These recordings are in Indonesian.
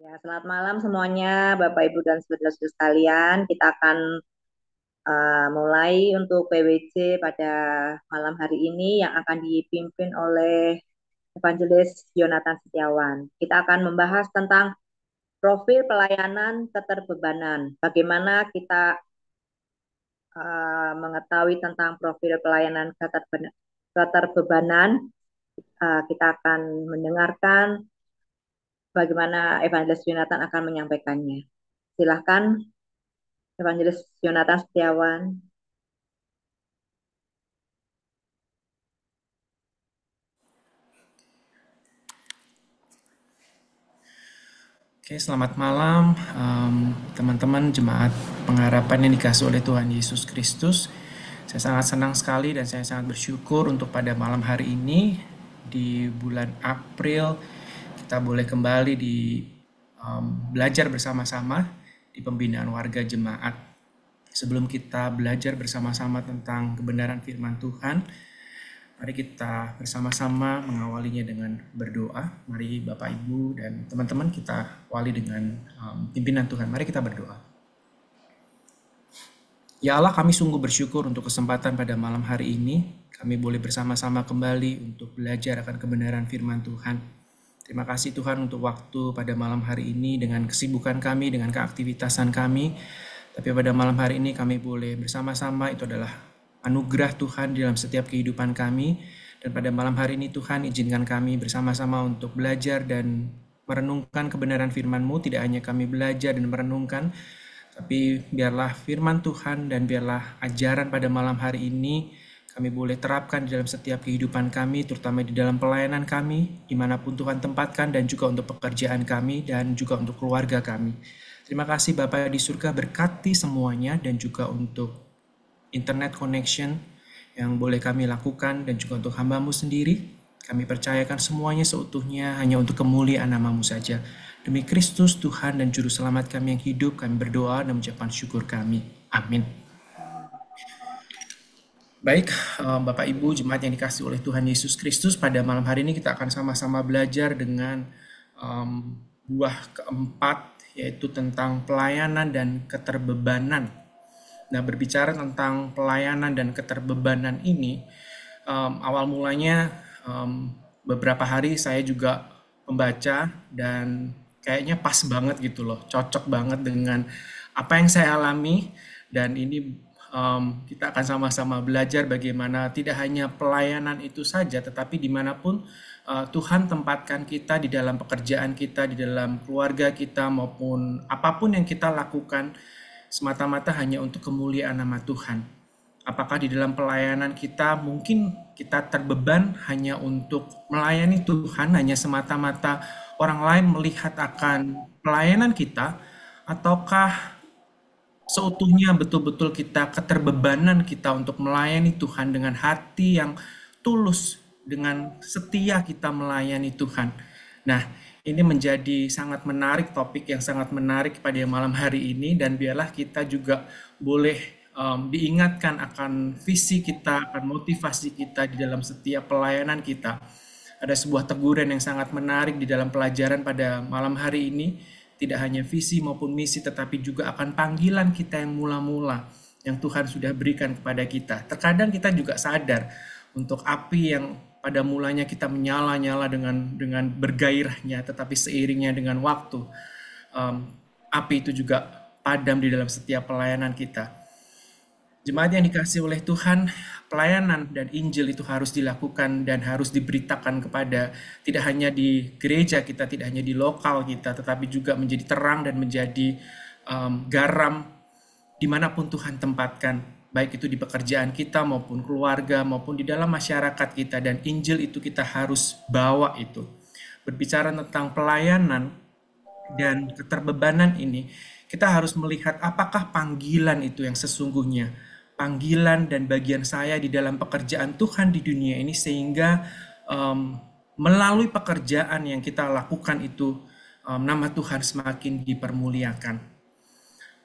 Ya, selamat malam semuanya, Bapak Ibu dan saudara-saudara sekalian. Kita akan uh, mulai untuk PWC pada malam hari ini yang akan dipimpin oleh Evangelis Yonatan Setiawan. Kita akan membahas tentang profil pelayanan keterbebanan. Bagaimana kita uh, mengetahui tentang profil pelayanan keterbebanan, keterbebanan uh, kita akan mendengarkan bagaimana Evangelis Yonatan akan menyampaikannya. Silahkan Evangelis Yonatan Setiawan. Oke, selamat malam teman-teman um, jemaat pengharapan yang dikasih oleh Tuhan Yesus Kristus. Saya sangat senang sekali dan saya sangat bersyukur untuk pada malam hari ini di bulan April kita boleh kembali di um, belajar bersama-sama di pembinaan warga jemaat. Sebelum kita belajar bersama-sama tentang kebenaran firman Tuhan, mari kita bersama-sama mengawalinya dengan berdoa. Mari Bapak Ibu dan teman-teman kita wali dengan um, pimpinan Tuhan. Mari kita berdoa. Ya Allah, kami sungguh bersyukur untuk kesempatan pada malam hari ini. Kami boleh bersama-sama kembali untuk belajar akan kebenaran firman Tuhan. Terima kasih Tuhan untuk waktu pada malam hari ini dengan kesibukan kami, dengan keaktivitasan kami. Tapi pada malam hari ini kami boleh bersama-sama, itu adalah anugerah Tuhan dalam setiap kehidupan kami. Dan pada malam hari ini Tuhan izinkan kami bersama-sama untuk belajar dan merenungkan kebenaran firman-Mu. Tidak hanya kami belajar dan merenungkan, tapi biarlah firman Tuhan dan biarlah ajaran pada malam hari ini kami boleh terapkan di dalam setiap kehidupan kami, terutama di dalam pelayanan kami, dimanapun Tuhan tempatkan, dan juga untuk pekerjaan kami, dan juga untuk keluarga kami. Terima kasih Bapak di surga berkati semuanya, dan juga untuk internet connection yang boleh kami lakukan, dan juga untuk hambamu sendiri. Kami percayakan semuanya seutuhnya hanya untuk kemuliaan namamu saja. Demi Kristus Tuhan dan Juru Selamat kami yang hidup, kami berdoa dan mengucapkan syukur kami. Amin. Baik, um, Bapak Ibu jemaat yang dikasih oleh Tuhan Yesus Kristus, pada malam hari ini kita akan sama-sama belajar dengan um, buah keempat yaitu tentang pelayanan dan keterbebanan. Nah, berbicara tentang pelayanan dan keterbebanan ini, um, awal mulanya um, beberapa hari saya juga membaca dan kayaknya pas banget gitu loh, cocok banget dengan apa yang saya alami dan ini um, kita akan sama-sama belajar bagaimana tidak hanya pelayanan itu saja, tetapi dimanapun uh, Tuhan tempatkan kita di dalam pekerjaan kita, di dalam keluarga kita, maupun apapun yang kita lakukan, semata-mata hanya untuk kemuliaan nama Tuhan. Apakah di dalam pelayanan kita mungkin kita terbeban hanya untuk melayani Tuhan, hanya semata-mata orang lain melihat akan pelayanan kita, ataukah seutuhnya betul-betul kita keterbebanan kita untuk melayani Tuhan dengan hati yang tulus, dengan setia kita melayani Tuhan. Nah, ini menjadi sangat menarik topik yang sangat menarik pada malam hari ini dan biarlah kita juga boleh um, diingatkan akan visi kita, akan motivasi kita di dalam setiap pelayanan kita. Ada sebuah teguran yang sangat menarik di dalam pelajaran pada malam hari ini tidak hanya visi maupun misi, tetapi juga akan panggilan kita yang mula-mula yang Tuhan sudah berikan kepada kita. Terkadang kita juga sadar untuk api yang pada mulanya kita menyala-nyala dengan dengan bergairahnya, tetapi seiringnya dengan waktu um, api itu juga padam di dalam setiap pelayanan kita. Jemaat yang dikasih oleh Tuhan, pelayanan dan Injil itu harus dilakukan dan harus diberitakan kepada tidak hanya di gereja kita, tidak hanya di lokal kita, tetapi juga menjadi terang dan menjadi um, garam dimanapun Tuhan tempatkan, baik itu di pekerjaan kita maupun keluarga maupun di dalam masyarakat kita dan Injil itu kita harus bawa itu. Berbicara tentang pelayanan dan keterbebanan ini, kita harus melihat apakah panggilan itu yang sesungguhnya panggilan dan bagian saya di dalam pekerjaan Tuhan di dunia ini sehingga um, melalui pekerjaan yang kita lakukan itu um, nama Tuhan semakin dipermuliakan.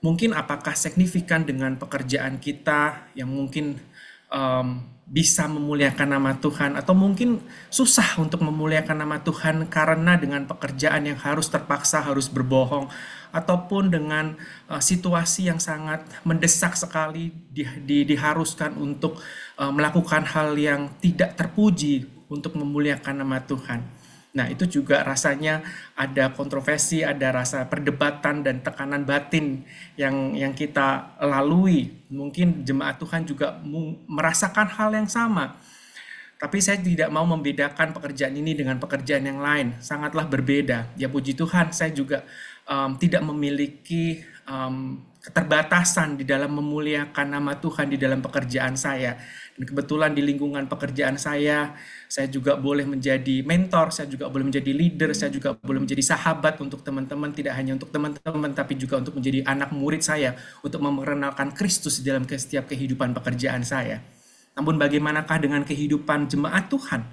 Mungkin apakah signifikan dengan pekerjaan kita yang mungkin um, bisa memuliakan nama Tuhan atau mungkin susah untuk memuliakan nama Tuhan karena dengan pekerjaan yang harus terpaksa harus berbohong, ataupun dengan uh, situasi yang sangat mendesak sekali di, di, diharuskan untuk uh, melakukan hal yang tidak terpuji untuk memuliakan nama Tuhan. Nah, itu juga rasanya ada kontroversi, ada rasa perdebatan dan tekanan batin yang yang kita lalui. Mungkin jemaat Tuhan juga merasakan hal yang sama tapi saya tidak mau membedakan pekerjaan ini dengan pekerjaan yang lain. Sangatlah berbeda. Ya puji Tuhan, saya juga um, tidak memiliki um, keterbatasan di dalam memuliakan nama Tuhan di dalam pekerjaan saya. Dan kebetulan di lingkungan pekerjaan saya, saya juga boleh menjadi mentor, saya juga boleh menjadi leader, saya juga boleh menjadi sahabat untuk teman-teman, tidak hanya untuk teman-teman, tapi juga untuk menjadi anak murid saya, untuk memperkenalkan Kristus di dalam setiap kehidupan pekerjaan saya. Namun bagaimanakah dengan kehidupan jemaat Tuhan?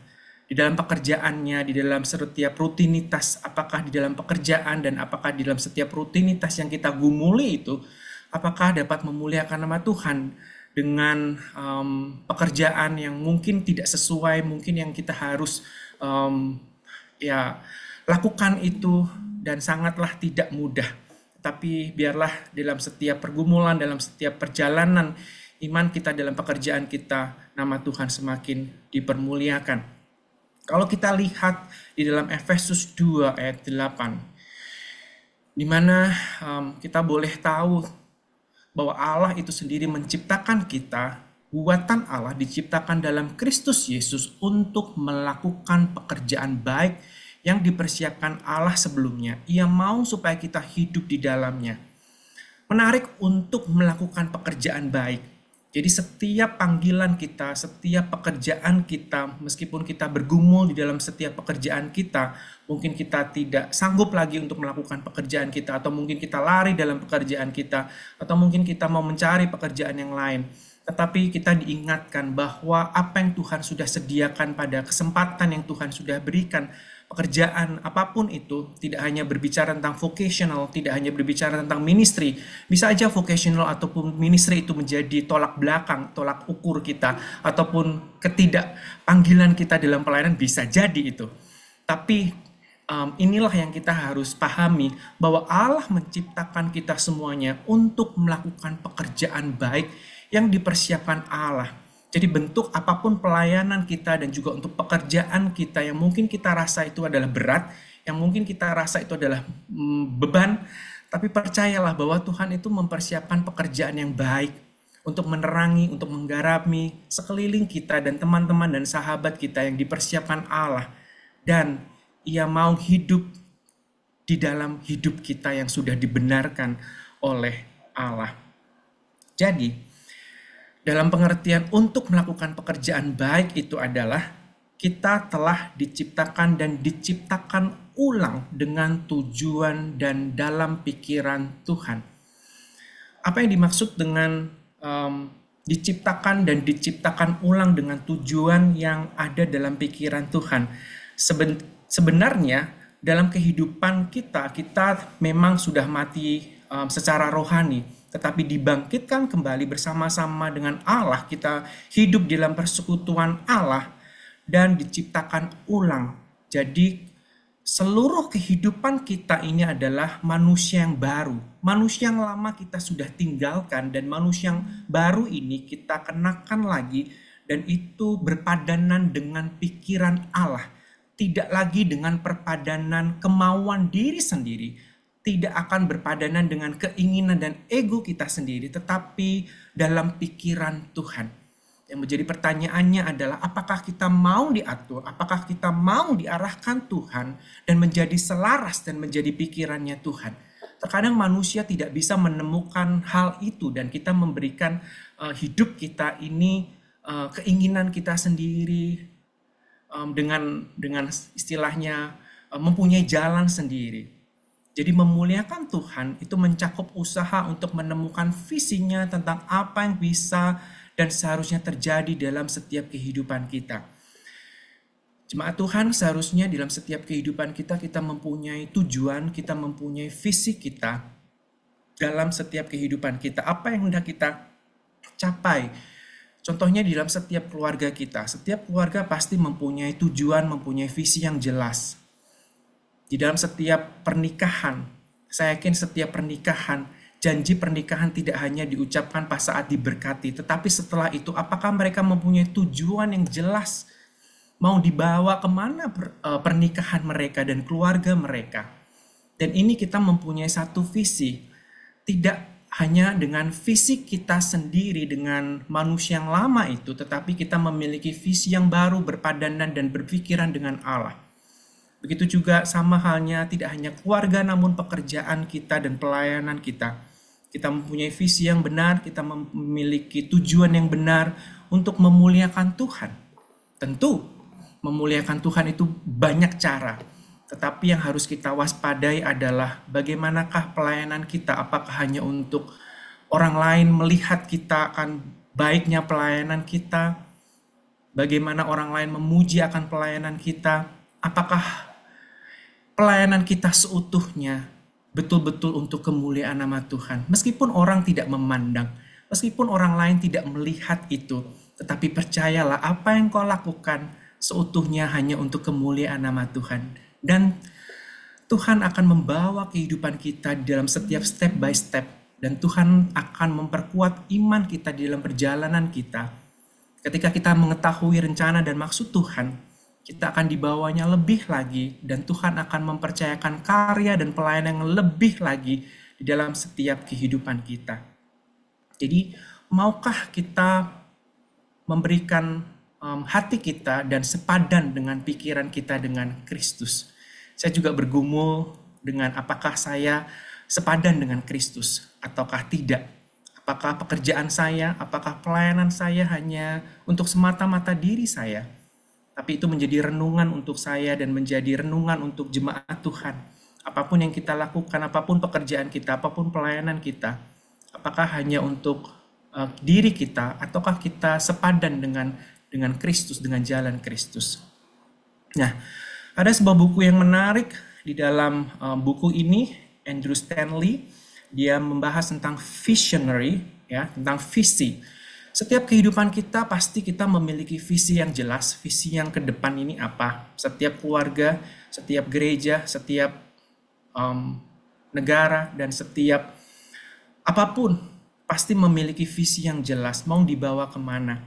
Di dalam pekerjaannya, di dalam setiap rutinitas, apakah di dalam pekerjaan dan apakah di dalam setiap rutinitas yang kita gumuli itu, apakah dapat memuliakan nama Tuhan dengan um, pekerjaan yang mungkin tidak sesuai, mungkin yang kita harus um, ya lakukan itu dan sangatlah tidak mudah. Tapi biarlah dalam setiap pergumulan, dalam setiap perjalanan iman kita dalam pekerjaan kita, nama Tuhan semakin dipermuliakan. Kalau kita lihat di dalam Efesus 2 ayat 8, di mana um, kita boleh tahu bahwa Allah itu sendiri menciptakan kita, buatan Allah diciptakan dalam Kristus Yesus untuk melakukan pekerjaan baik yang dipersiapkan Allah sebelumnya. Ia mau supaya kita hidup di dalamnya. Menarik untuk melakukan pekerjaan baik. Jadi setiap panggilan kita, setiap pekerjaan kita, meskipun kita bergumul di dalam setiap pekerjaan kita, mungkin kita tidak sanggup lagi untuk melakukan pekerjaan kita, atau mungkin kita lari dalam pekerjaan kita, atau mungkin kita mau mencari pekerjaan yang lain. Tetapi kita diingatkan bahwa apa yang Tuhan sudah sediakan pada kesempatan yang Tuhan sudah berikan pekerjaan apapun itu, tidak hanya berbicara tentang vocational, tidak hanya berbicara tentang ministry, bisa aja vocational ataupun ministry itu menjadi tolak belakang, tolak ukur kita, ataupun ketidak panggilan kita dalam pelayanan bisa jadi itu. Tapi um, inilah yang kita harus pahami bahwa Allah menciptakan kita semuanya untuk melakukan pekerjaan baik yang dipersiapkan Allah jadi bentuk apapun pelayanan kita dan juga untuk pekerjaan kita yang mungkin kita rasa itu adalah berat, yang mungkin kita rasa itu adalah mm, beban, tapi percayalah bahwa Tuhan itu mempersiapkan pekerjaan yang baik untuk menerangi, untuk menggarami sekeliling kita dan teman-teman dan sahabat kita yang dipersiapkan Allah. Dan ia mau hidup di dalam hidup kita yang sudah dibenarkan oleh Allah. Jadi, dalam pengertian untuk melakukan pekerjaan baik itu adalah kita telah diciptakan dan diciptakan ulang dengan tujuan dan dalam pikiran Tuhan. Apa yang dimaksud dengan um, diciptakan dan diciptakan ulang dengan tujuan yang ada dalam pikiran Tuhan? Seben, sebenarnya dalam kehidupan kita, kita memang sudah mati um, secara rohani tetapi dibangkitkan kembali bersama-sama dengan Allah, kita hidup dalam persekutuan Allah dan diciptakan ulang. Jadi seluruh kehidupan kita ini adalah manusia yang baru. Manusia yang lama kita sudah tinggalkan dan manusia yang baru ini kita kenakan lagi dan itu berpadanan dengan pikiran Allah. Tidak lagi dengan perpadanan kemauan diri sendiri, tidak akan berpadanan dengan keinginan dan ego kita sendiri, tetapi dalam pikiran Tuhan. Yang menjadi pertanyaannya adalah apakah kita mau diatur, apakah kita mau diarahkan Tuhan dan menjadi selaras dan menjadi pikirannya Tuhan. Terkadang manusia tidak bisa menemukan hal itu dan kita memberikan uh, hidup kita ini uh, keinginan kita sendiri um, dengan dengan istilahnya uh, mempunyai jalan sendiri jadi memuliakan Tuhan itu mencakup usaha untuk menemukan visinya tentang apa yang bisa dan seharusnya terjadi dalam setiap kehidupan kita. Jemaat Tuhan seharusnya dalam setiap kehidupan kita kita mempunyai tujuan, kita mempunyai visi kita dalam setiap kehidupan kita. Apa yang hendak kita capai? Contohnya dalam setiap keluarga kita. Setiap keluarga pasti mempunyai tujuan, mempunyai visi yang jelas di dalam setiap pernikahan, saya yakin setiap pernikahan, janji pernikahan tidak hanya diucapkan pas saat diberkati, tetapi setelah itu apakah mereka mempunyai tujuan yang jelas mau dibawa kemana eh, pernikahan mereka dan keluarga mereka. Dan ini kita mempunyai satu visi, tidak hanya dengan visi kita sendiri dengan manusia yang lama itu, tetapi kita memiliki visi yang baru berpadanan dan berpikiran dengan Allah. Begitu juga sama halnya tidak hanya keluarga namun pekerjaan kita dan pelayanan kita. Kita mempunyai visi yang benar, kita memiliki tujuan yang benar untuk memuliakan Tuhan. Tentu memuliakan Tuhan itu banyak cara. Tetapi yang harus kita waspadai adalah bagaimanakah pelayanan kita? Apakah hanya untuk orang lain melihat kita akan baiknya pelayanan kita? Bagaimana orang lain memuji akan pelayanan kita? Apakah pelayanan kita seutuhnya betul-betul untuk kemuliaan nama Tuhan. Meskipun orang tidak memandang, meskipun orang lain tidak melihat itu, tetapi percayalah apa yang kau lakukan seutuhnya hanya untuk kemuliaan nama Tuhan. Dan Tuhan akan membawa kehidupan kita dalam setiap step by step. Dan Tuhan akan memperkuat iman kita di dalam perjalanan kita. Ketika kita mengetahui rencana dan maksud Tuhan, kita akan dibawanya lebih lagi dan Tuhan akan mempercayakan karya dan pelayanan yang lebih lagi di dalam setiap kehidupan kita. Jadi, maukah kita memberikan um, hati kita dan sepadan dengan pikiran kita dengan Kristus? Saya juga bergumul dengan apakah saya sepadan dengan Kristus ataukah tidak. Apakah pekerjaan saya, apakah pelayanan saya hanya untuk semata-mata diri saya? tapi itu menjadi renungan untuk saya dan menjadi renungan untuk jemaat Tuhan. Apapun yang kita lakukan, apapun pekerjaan kita, apapun pelayanan kita, apakah hanya untuk uh, diri kita ataukah kita sepadan dengan dengan Kristus, dengan jalan Kristus. Nah, ada sebuah buku yang menarik di dalam uh, buku ini Andrew Stanley dia membahas tentang visionary ya, tentang visi setiap kehidupan kita pasti kita memiliki visi yang jelas, visi yang ke depan ini apa. Setiap keluarga, setiap gereja, setiap um, negara, dan setiap apapun pasti memiliki visi yang jelas, mau dibawa kemana.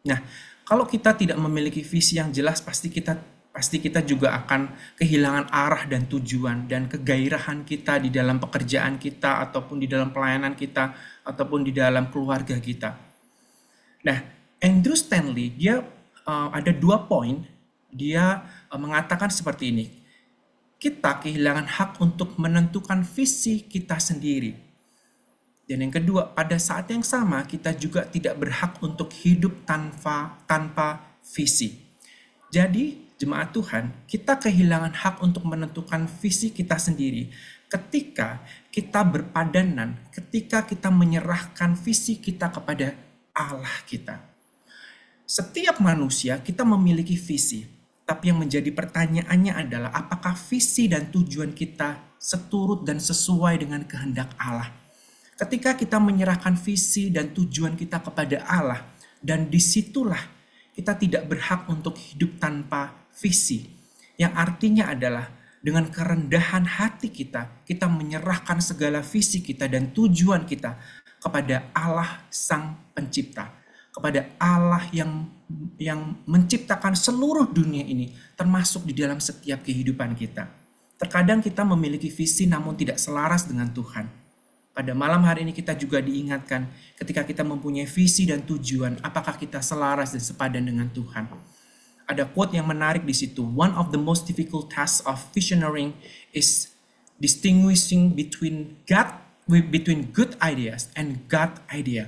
Nah, kalau kita tidak memiliki visi yang jelas, pasti kita pasti kita juga akan kehilangan arah dan tujuan dan kegairahan kita di dalam pekerjaan kita ataupun di dalam pelayanan kita ataupun di dalam keluarga kita. Nah, Andrew Stanley dia uh, ada dua poin dia uh, mengatakan seperti ini. Kita kehilangan hak untuk menentukan visi kita sendiri. Dan yang kedua, pada saat yang sama kita juga tidak berhak untuk hidup tanpa tanpa visi. Jadi, jemaat Tuhan, kita kehilangan hak untuk menentukan visi kita sendiri ketika kita berpadanan, ketika kita menyerahkan visi kita kepada Allah kita. Setiap manusia kita memiliki visi, tapi yang menjadi pertanyaannya adalah apakah visi dan tujuan kita seturut dan sesuai dengan kehendak Allah. Ketika kita menyerahkan visi dan tujuan kita kepada Allah, dan disitulah kita tidak berhak untuk hidup tanpa visi. Yang artinya adalah dengan kerendahan hati kita, kita menyerahkan segala visi kita dan tujuan kita kepada Allah Sang Pencipta, kepada Allah yang yang menciptakan seluruh dunia ini, termasuk di dalam setiap kehidupan kita. Terkadang kita memiliki visi namun tidak selaras dengan Tuhan. Pada malam hari ini kita juga diingatkan ketika kita mempunyai visi dan tujuan, apakah kita selaras dan sepadan dengan Tuhan ada quote yang menarik di situ. One of the most difficult tasks of visioneering is distinguishing between God between good ideas and God idea.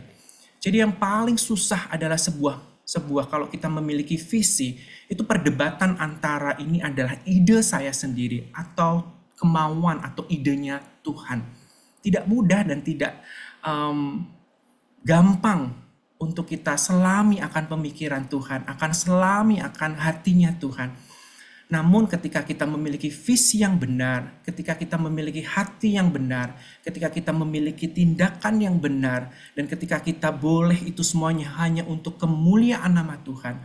Jadi yang paling susah adalah sebuah sebuah kalau kita memiliki visi itu perdebatan antara ini adalah ide saya sendiri atau kemauan atau idenya Tuhan. Tidak mudah dan tidak um, gampang untuk kita selami akan pemikiran Tuhan, akan selami akan hatinya Tuhan namun ketika kita memiliki visi yang benar, ketika kita memiliki hati yang benar, ketika kita memiliki tindakan yang benar, dan ketika kita boleh itu semuanya hanya untuk kemuliaan nama Tuhan,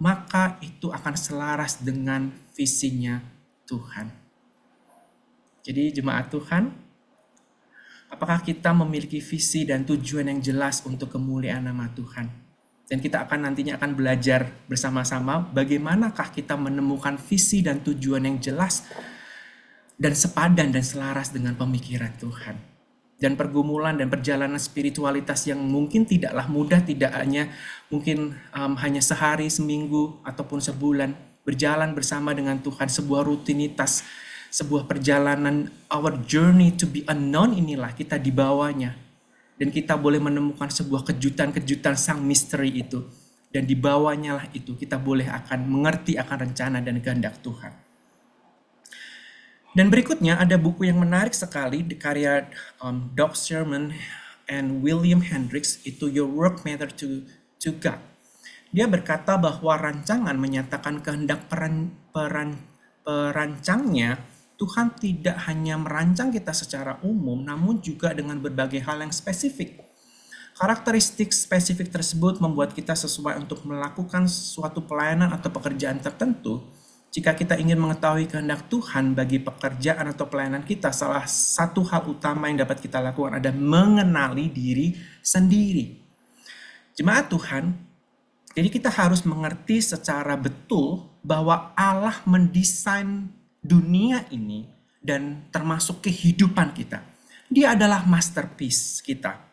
maka itu akan selaras dengan visinya Tuhan. Jadi jemaat Tuhan, apakah kita memiliki visi dan tujuan yang jelas untuk kemuliaan nama Tuhan? dan kita akan nantinya akan belajar bersama-sama bagaimanakah kita menemukan visi dan tujuan yang jelas dan sepadan dan selaras dengan pemikiran Tuhan. Dan pergumulan dan perjalanan spiritualitas yang mungkin tidaklah mudah, tidak hanya mungkin um, hanya sehari, seminggu, ataupun sebulan, berjalan bersama dengan Tuhan, sebuah rutinitas, sebuah perjalanan, our journey to be unknown inilah kita dibawanya dan kita boleh menemukan sebuah kejutan-kejutan sang misteri itu dan dibawanya lah itu kita boleh akan mengerti akan rencana dan kehendak Tuhan. Dan berikutnya ada buku yang menarik sekali di karya um, Doc Sherman and William Hendricks itu Your Work Matter to, to God. Dia berkata bahwa rancangan menyatakan kehendak peran, peran, perancangnya Tuhan tidak hanya merancang kita secara umum, namun juga dengan berbagai hal yang spesifik. Karakteristik spesifik tersebut membuat kita sesuai untuk melakukan suatu pelayanan atau pekerjaan tertentu. Jika kita ingin mengetahui kehendak Tuhan bagi pekerjaan atau pelayanan kita, salah satu hal utama yang dapat kita lakukan adalah mengenali diri sendiri. Jemaat Tuhan, jadi kita harus mengerti secara betul bahwa Allah mendesain dunia ini dan termasuk kehidupan kita. Dia adalah masterpiece kita.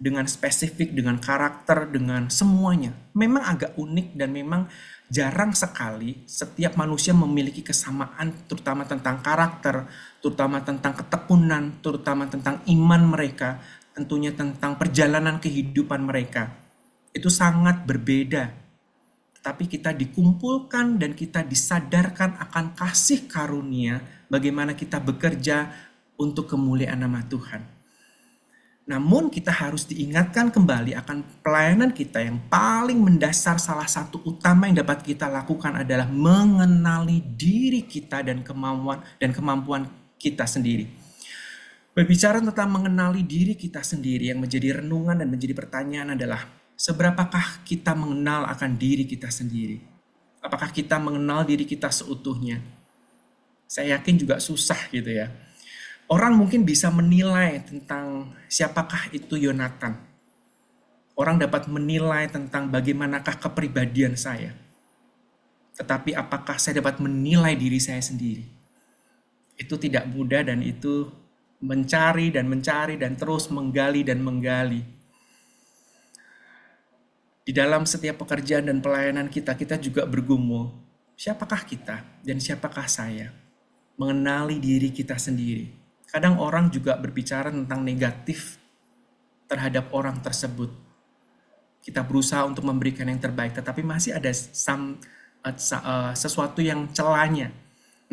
Dengan spesifik, dengan karakter, dengan semuanya. Memang agak unik dan memang jarang sekali setiap manusia memiliki kesamaan terutama tentang karakter, terutama tentang ketekunan, terutama tentang iman mereka, tentunya tentang perjalanan kehidupan mereka. Itu sangat berbeda tapi kita dikumpulkan dan kita disadarkan akan kasih karunia bagaimana kita bekerja untuk kemuliaan nama Tuhan. Namun kita harus diingatkan kembali akan pelayanan kita yang paling mendasar salah satu utama yang dapat kita lakukan adalah mengenali diri kita dan kemampuan dan kemampuan kita sendiri. Berbicara tentang mengenali diri kita sendiri yang menjadi renungan dan menjadi pertanyaan adalah Seberapakah kita mengenal akan diri kita sendiri? Apakah kita mengenal diri kita seutuhnya? Saya yakin juga susah gitu ya. Orang mungkin bisa menilai tentang siapakah itu Yonatan. Orang dapat menilai tentang bagaimanakah kepribadian saya. Tetapi apakah saya dapat menilai diri saya sendiri? Itu tidak mudah dan itu mencari dan mencari dan terus menggali dan menggali di dalam setiap pekerjaan dan pelayanan kita, kita juga bergumul, siapakah kita dan siapakah saya? Mengenali diri kita sendiri. Kadang orang juga berbicara tentang negatif terhadap orang tersebut. Kita berusaha untuk memberikan yang terbaik, tetapi masih ada some, uh, uh, eh, sesuatu yang celanya.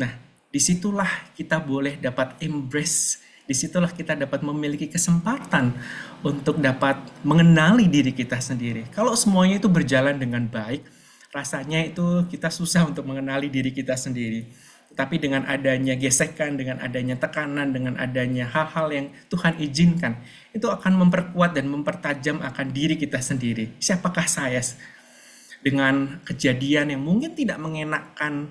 Nah, disitulah kita boleh dapat embrace disitulah kita dapat memiliki kesempatan untuk dapat mengenali diri kita sendiri. Kalau semuanya itu berjalan dengan baik, rasanya itu kita susah untuk mengenali diri kita sendiri. Tapi dengan adanya gesekan, dengan adanya tekanan, dengan adanya hal-hal yang Tuhan izinkan, itu akan memperkuat dan mempertajam akan diri kita sendiri. Siapakah saya? Dengan kejadian yang mungkin tidak mengenakan,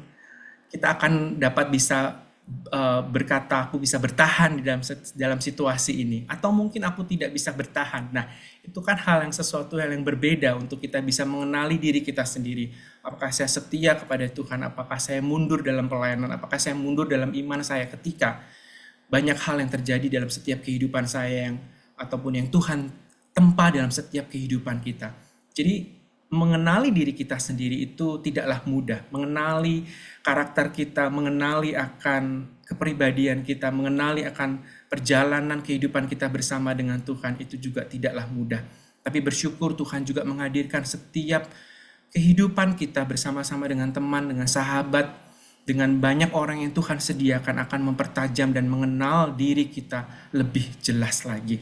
kita akan dapat bisa Eh, berkata aku bisa bertahan di dalam dalam situasi ini atau mungkin aku tidak bisa bertahan. Nah, itu kan hal yang sesuatu hal yang berbeda untuk kita bisa mengenali diri kita sendiri. Apakah saya setia kepada Tuhan? Apakah saya mundur dalam pelayanan? Apakah saya mundur dalam iman saya ketika banyak hal yang terjadi dalam setiap kehidupan saya yang ataupun yang Tuhan tempa dalam setiap kehidupan kita. Jadi mengenali diri kita sendiri itu tidaklah mudah. Mengenali karakter kita, mengenali akan kepribadian kita, mengenali akan perjalanan kehidupan kita bersama dengan Tuhan itu juga tidaklah mudah. Tapi bersyukur Tuhan juga menghadirkan setiap kehidupan kita bersama-sama dengan teman, dengan sahabat, dengan banyak orang yang Tuhan sediakan akan mempertajam dan mengenal diri kita lebih jelas lagi.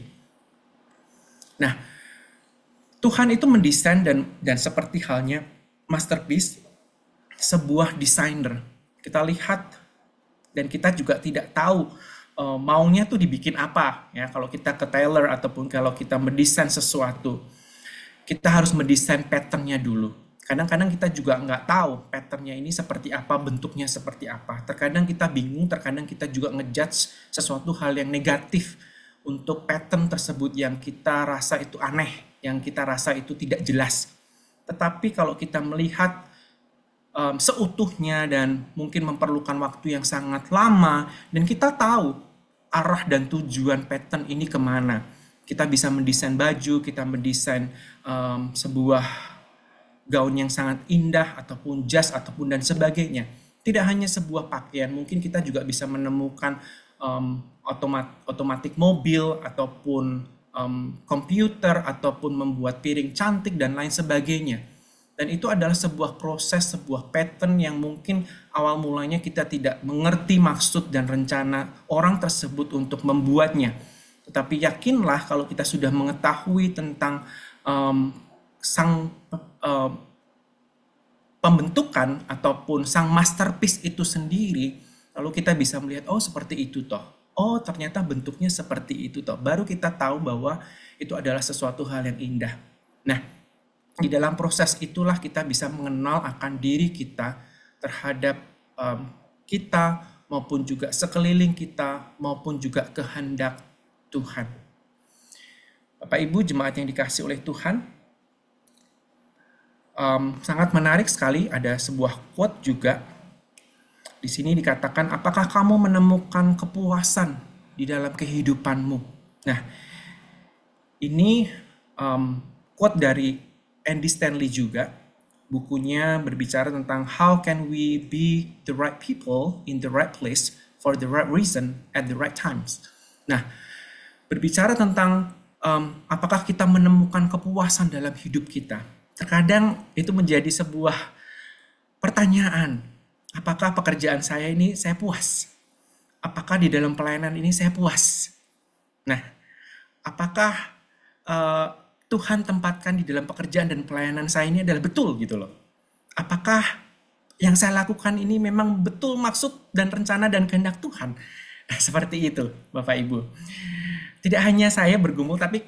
Nah, Tuhan itu mendesain dan dan seperti halnya masterpiece sebuah desainer. Kita lihat dan kita juga tidak tahu uh, maunya tuh dibikin apa ya kalau kita ke tailor ataupun kalau kita mendesain sesuatu. Kita harus mendesain patternnya dulu. Kadang-kadang kita juga nggak tahu patternnya ini seperti apa, bentuknya seperti apa. Terkadang kita bingung, terkadang kita juga ngejudge sesuatu hal yang negatif untuk pattern tersebut yang kita rasa itu aneh yang kita rasa itu tidak jelas. Tetapi kalau kita melihat um, seutuhnya dan mungkin memerlukan waktu yang sangat lama, dan kita tahu arah dan tujuan pattern ini kemana. Kita bisa mendesain baju, kita mendesain um, sebuah gaun yang sangat indah, ataupun jas, ataupun dan sebagainya. Tidak hanya sebuah pakaian, mungkin kita juga bisa menemukan um, otomat, otomatik mobil, ataupun um, komputer ataupun membuat piring cantik dan lain sebagainya. Dan itu adalah sebuah proses, sebuah pattern yang mungkin awal mulanya kita tidak mengerti maksud dan rencana orang tersebut untuk membuatnya. Tetapi yakinlah kalau kita sudah mengetahui tentang um, sang um, pembentukan ataupun sang masterpiece itu sendiri, lalu kita bisa melihat oh seperti itu toh oh ternyata bentuknya seperti itu toh. Baru kita tahu bahwa itu adalah sesuatu hal yang indah. Nah, di dalam proses itulah kita bisa mengenal akan diri kita terhadap um, kita maupun juga sekeliling kita maupun juga kehendak Tuhan. Bapak Ibu jemaat yang dikasih oleh Tuhan, um, sangat menarik sekali ada sebuah quote juga di sini dikatakan, apakah kamu menemukan kepuasan di dalam kehidupanmu? Nah, ini um, quote dari Andy Stanley juga. Bukunya berbicara tentang how can we be the right people in the right place for the right reason at the right times. Nah, berbicara tentang um, apakah kita menemukan kepuasan dalam hidup kita. Terkadang itu menjadi sebuah pertanyaan Apakah pekerjaan saya ini saya puas? Apakah di dalam pelayanan ini saya puas? Nah, apakah uh, Tuhan tempatkan di dalam pekerjaan dan pelayanan saya ini adalah betul gitu loh? Apakah yang saya lakukan ini memang betul maksud dan rencana dan kehendak Tuhan? Nah, seperti itu, Bapak Ibu. Tidak hanya saya bergumul, tapi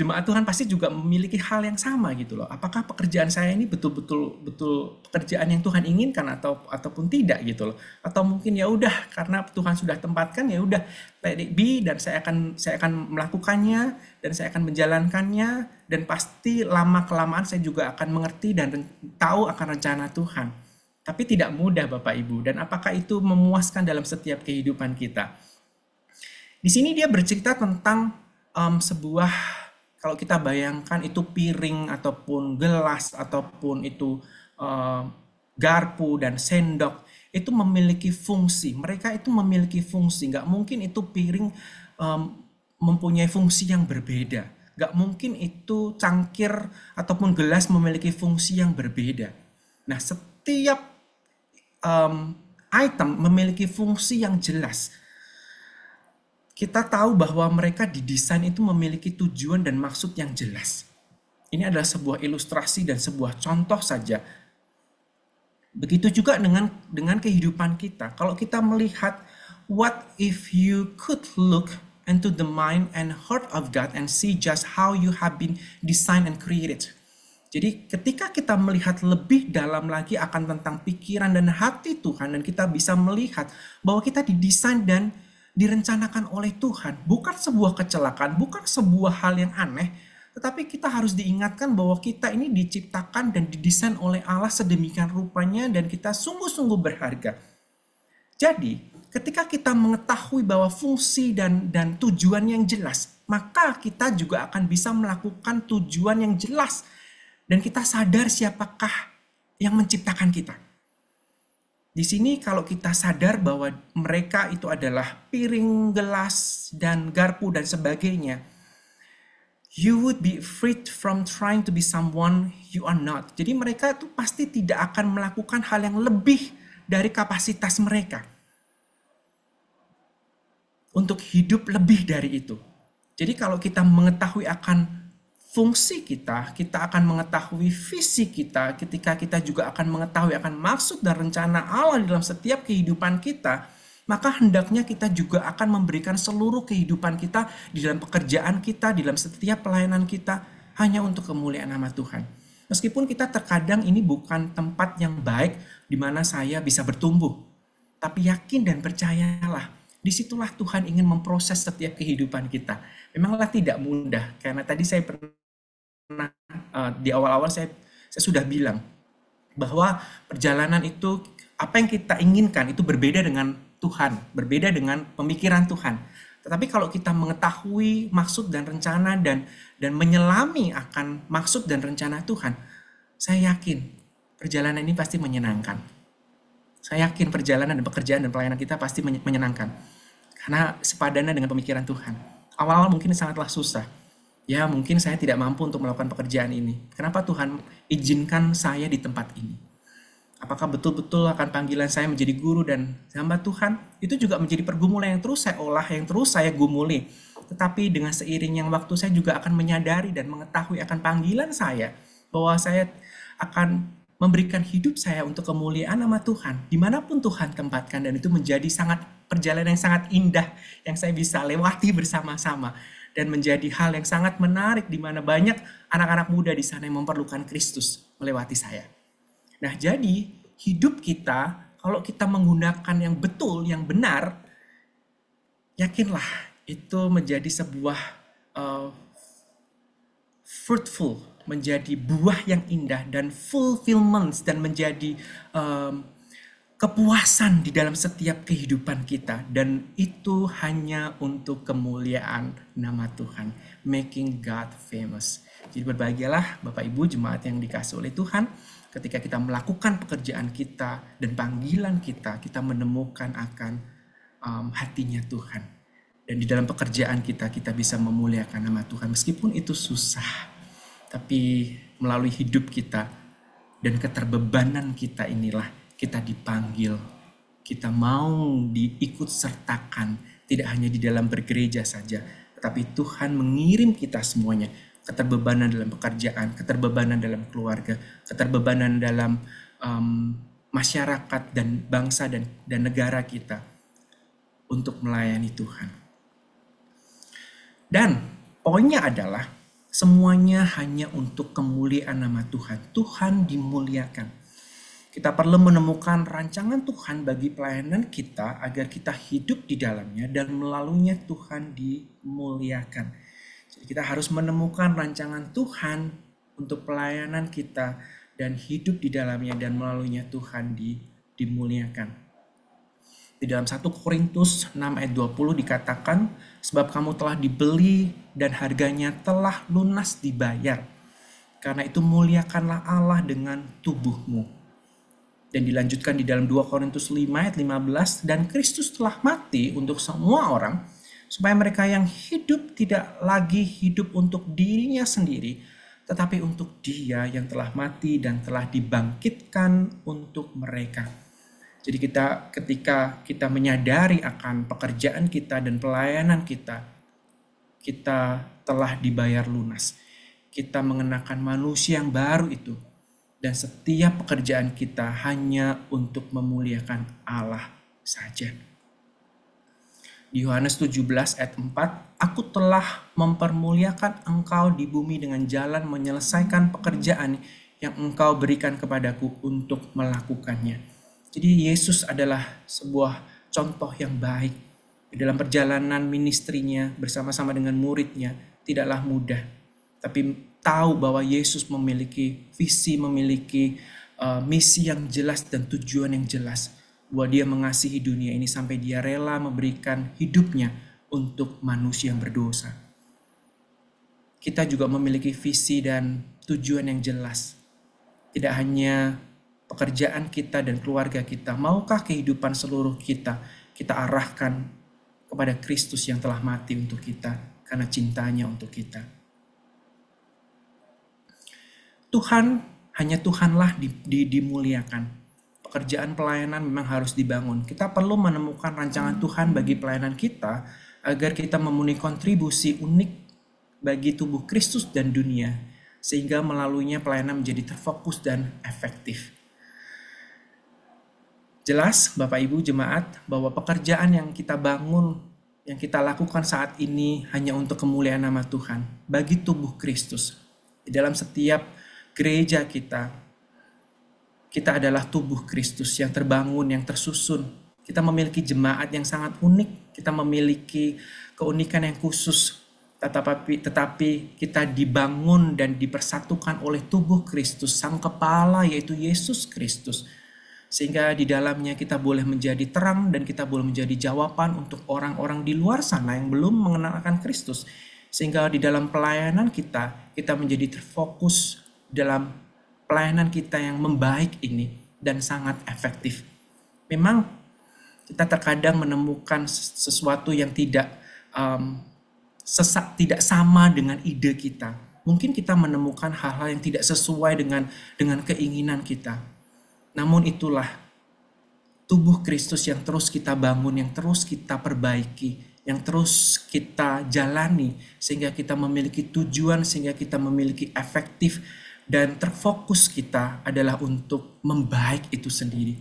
jemaat Tuhan pasti juga memiliki hal yang sama gitu loh. Apakah pekerjaan saya ini betul-betul betul pekerjaan yang Tuhan inginkan atau ataupun tidak gitu loh. Atau mungkin ya udah karena Tuhan sudah tempatkan ya udah let it dan saya akan saya akan melakukannya dan saya akan menjalankannya dan pasti lama kelamaan saya juga akan mengerti dan tahu akan rencana Tuhan. Tapi tidak mudah Bapak Ibu dan apakah itu memuaskan dalam setiap kehidupan kita? Di sini dia bercerita tentang um, sebuah kalau kita bayangkan itu piring ataupun gelas ataupun itu uh, garpu dan sendok itu memiliki fungsi. Mereka itu memiliki fungsi. Nggak mungkin itu piring um, mempunyai fungsi yang berbeda. Nggak mungkin itu cangkir ataupun gelas memiliki fungsi yang berbeda. Nah, setiap um, item memiliki fungsi yang jelas kita tahu bahwa mereka didesain itu memiliki tujuan dan maksud yang jelas. Ini adalah sebuah ilustrasi dan sebuah contoh saja. Begitu juga dengan dengan kehidupan kita. Kalau kita melihat what if you could look into the mind and heart of God and see just how you have been designed and created. Jadi ketika kita melihat lebih dalam lagi akan tentang pikiran dan hati Tuhan dan kita bisa melihat bahwa kita didesain dan direncanakan oleh Tuhan, bukan sebuah kecelakaan, bukan sebuah hal yang aneh, tetapi kita harus diingatkan bahwa kita ini diciptakan dan didesain oleh Allah sedemikian rupanya dan kita sungguh-sungguh berharga. Jadi, ketika kita mengetahui bahwa fungsi dan dan tujuan yang jelas, maka kita juga akan bisa melakukan tujuan yang jelas dan kita sadar siapakah yang menciptakan kita. Di sini kalau kita sadar bahwa mereka itu adalah piring, gelas, dan garpu dan sebagainya, you would be freed from trying to be someone you are not. Jadi mereka itu pasti tidak akan melakukan hal yang lebih dari kapasitas mereka. Untuk hidup lebih dari itu. Jadi kalau kita mengetahui akan fungsi kita, kita akan mengetahui visi kita ketika kita juga akan mengetahui akan maksud dan rencana Allah dalam setiap kehidupan kita, maka hendaknya kita juga akan memberikan seluruh kehidupan kita di dalam pekerjaan kita, di dalam setiap pelayanan kita hanya untuk kemuliaan nama Tuhan. Meskipun kita terkadang ini bukan tempat yang baik di mana saya bisa bertumbuh, tapi yakin dan percayalah Disitulah Tuhan ingin memproses setiap kehidupan kita. Memanglah tidak mudah, karena tadi saya pernah, uh, di awal-awal saya, saya sudah bilang, bahwa perjalanan itu, apa yang kita inginkan itu berbeda dengan Tuhan, berbeda dengan pemikiran Tuhan. Tetapi kalau kita mengetahui maksud dan rencana dan dan menyelami akan maksud dan rencana Tuhan, saya yakin perjalanan ini pasti menyenangkan. Saya yakin perjalanan dan pekerjaan dan pelayanan kita pasti menyenangkan. Karena sepadana dengan pemikiran Tuhan. Awal-awal mungkin sangatlah susah. Ya mungkin saya tidak mampu untuk melakukan pekerjaan ini. Kenapa Tuhan izinkan saya di tempat ini? Apakah betul-betul akan panggilan saya menjadi guru dan hamba Tuhan? Itu juga menjadi pergumulan yang terus saya olah, yang terus saya gumuli. Tetapi dengan seiring yang waktu saya juga akan menyadari dan mengetahui akan panggilan saya. Bahwa saya akan memberikan hidup saya untuk kemuliaan nama Tuhan, dimanapun Tuhan tempatkan, dan itu menjadi sangat perjalanan yang sangat indah yang saya bisa lewati bersama-sama dan menjadi hal yang sangat menarik di mana banyak anak-anak muda di sana yang memerlukan Kristus melewati saya. Nah, jadi hidup kita kalau kita menggunakan yang betul, yang benar, yakinlah itu menjadi sebuah uh, fruitful menjadi buah yang indah dan fulfillments dan menjadi um, kepuasan di dalam setiap kehidupan kita dan itu hanya untuk kemuliaan nama Tuhan making God famous jadi berbahagialah Bapak Ibu jemaat yang dikasih oleh Tuhan ketika kita melakukan pekerjaan kita dan panggilan kita kita menemukan akan um, hatinya Tuhan dan di dalam pekerjaan kita kita bisa memuliakan nama Tuhan meskipun itu susah tapi melalui hidup kita dan keterbebanan kita inilah kita dipanggil. Kita mau diikut sertakan, tidak hanya di dalam bergereja saja, tetapi Tuhan mengirim kita semuanya keterbebanan dalam pekerjaan, keterbebanan dalam keluarga, keterbebanan dalam um, masyarakat dan bangsa dan dan negara kita untuk melayani Tuhan. Dan poinnya adalah Semuanya hanya untuk kemuliaan nama Tuhan. Tuhan dimuliakan. Kita perlu menemukan rancangan Tuhan bagi pelayanan kita agar kita hidup di dalamnya dan melaluinya Tuhan dimuliakan. Jadi kita harus menemukan rancangan Tuhan untuk pelayanan kita dan hidup di dalamnya dan melaluinya Tuhan di, dimuliakan di dalam 1 Korintus 6 ayat 20 dikatakan sebab kamu telah dibeli dan harganya telah lunas dibayar. Karena itu muliakanlah Allah dengan tubuhmu. Dan dilanjutkan di dalam 2 Korintus 5 ayat 15, dan Kristus telah mati untuk semua orang, supaya mereka yang hidup tidak lagi hidup untuk dirinya sendiri, tetapi untuk dia yang telah mati dan telah dibangkitkan untuk mereka. Jadi kita ketika kita menyadari akan pekerjaan kita dan pelayanan kita, kita telah dibayar lunas. Kita mengenakan manusia yang baru itu. Dan setiap pekerjaan kita hanya untuk memuliakan Allah saja. Di Yohanes 17 ayat 4, Aku telah mempermuliakan engkau di bumi dengan jalan menyelesaikan pekerjaan yang engkau berikan kepadaku untuk melakukannya. Jadi Yesus adalah sebuah contoh yang baik dalam perjalanan ministrinya bersama-sama dengan muridnya tidaklah mudah. Tapi tahu bahwa Yesus memiliki visi, memiliki uh, misi yang jelas dan tujuan yang jelas. Bahwa dia mengasihi dunia ini sampai dia rela memberikan hidupnya untuk manusia yang berdosa. Kita juga memiliki visi dan tujuan yang jelas. Tidak hanya pekerjaan kita dan keluarga kita, maukah kehidupan seluruh kita kita arahkan kepada Kristus yang telah mati untuk kita karena cintanya untuk kita. Tuhan, hanya Tuhanlah di, di, dimuliakan. Pekerjaan pelayanan memang harus dibangun. Kita perlu menemukan rancangan Tuhan bagi pelayanan kita agar kita memenuhi kontribusi unik bagi tubuh Kristus dan dunia sehingga melaluinya pelayanan menjadi terfokus dan efektif. Jelas Bapak Ibu jemaat bahwa pekerjaan yang kita bangun, yang kita lakukan saat ini hanya untuk kemuliaan nama Tuhan bagi tubuh Kristus. Di dalam setiap gereja kita, kita adalah tubuh Kristus yang terbangun, yang tersusun. Kita memiliki jemaat yang sangat unik, kita memiliki keunikan yang khusus, tetapi, tetapi kita dibangun dan dipersatukan oleh tubuh Kristus, Sang Kepala, yaitu Yesus Kristus sehingga di dalamnya kita boleh menjadi terang dan kita boleh menjadi jawaban untuk orang-orang di luar sana yang belum mengenal akan Kristus sehingga di dalam pelayanan kita kita menjadi terfokus dalam pelayanan kita yang membaik ini dan sangat efektif. Memang kita terkadang menemukan sesuatu yang tidak um, sesak tidak sama dengan ide kita. Mungkin kita menemukan hal-hal yang tidak sesuai dengan dengan keinginan kita namun itulah tubuh Kristus yang terus kita bangun, yang terus kita perbaiki, yang terus kita jalani sehingga kita memiliki tujuan, sehingga kita memiliki efektif dan terfokus kita adalah untuk membaik itu sendiri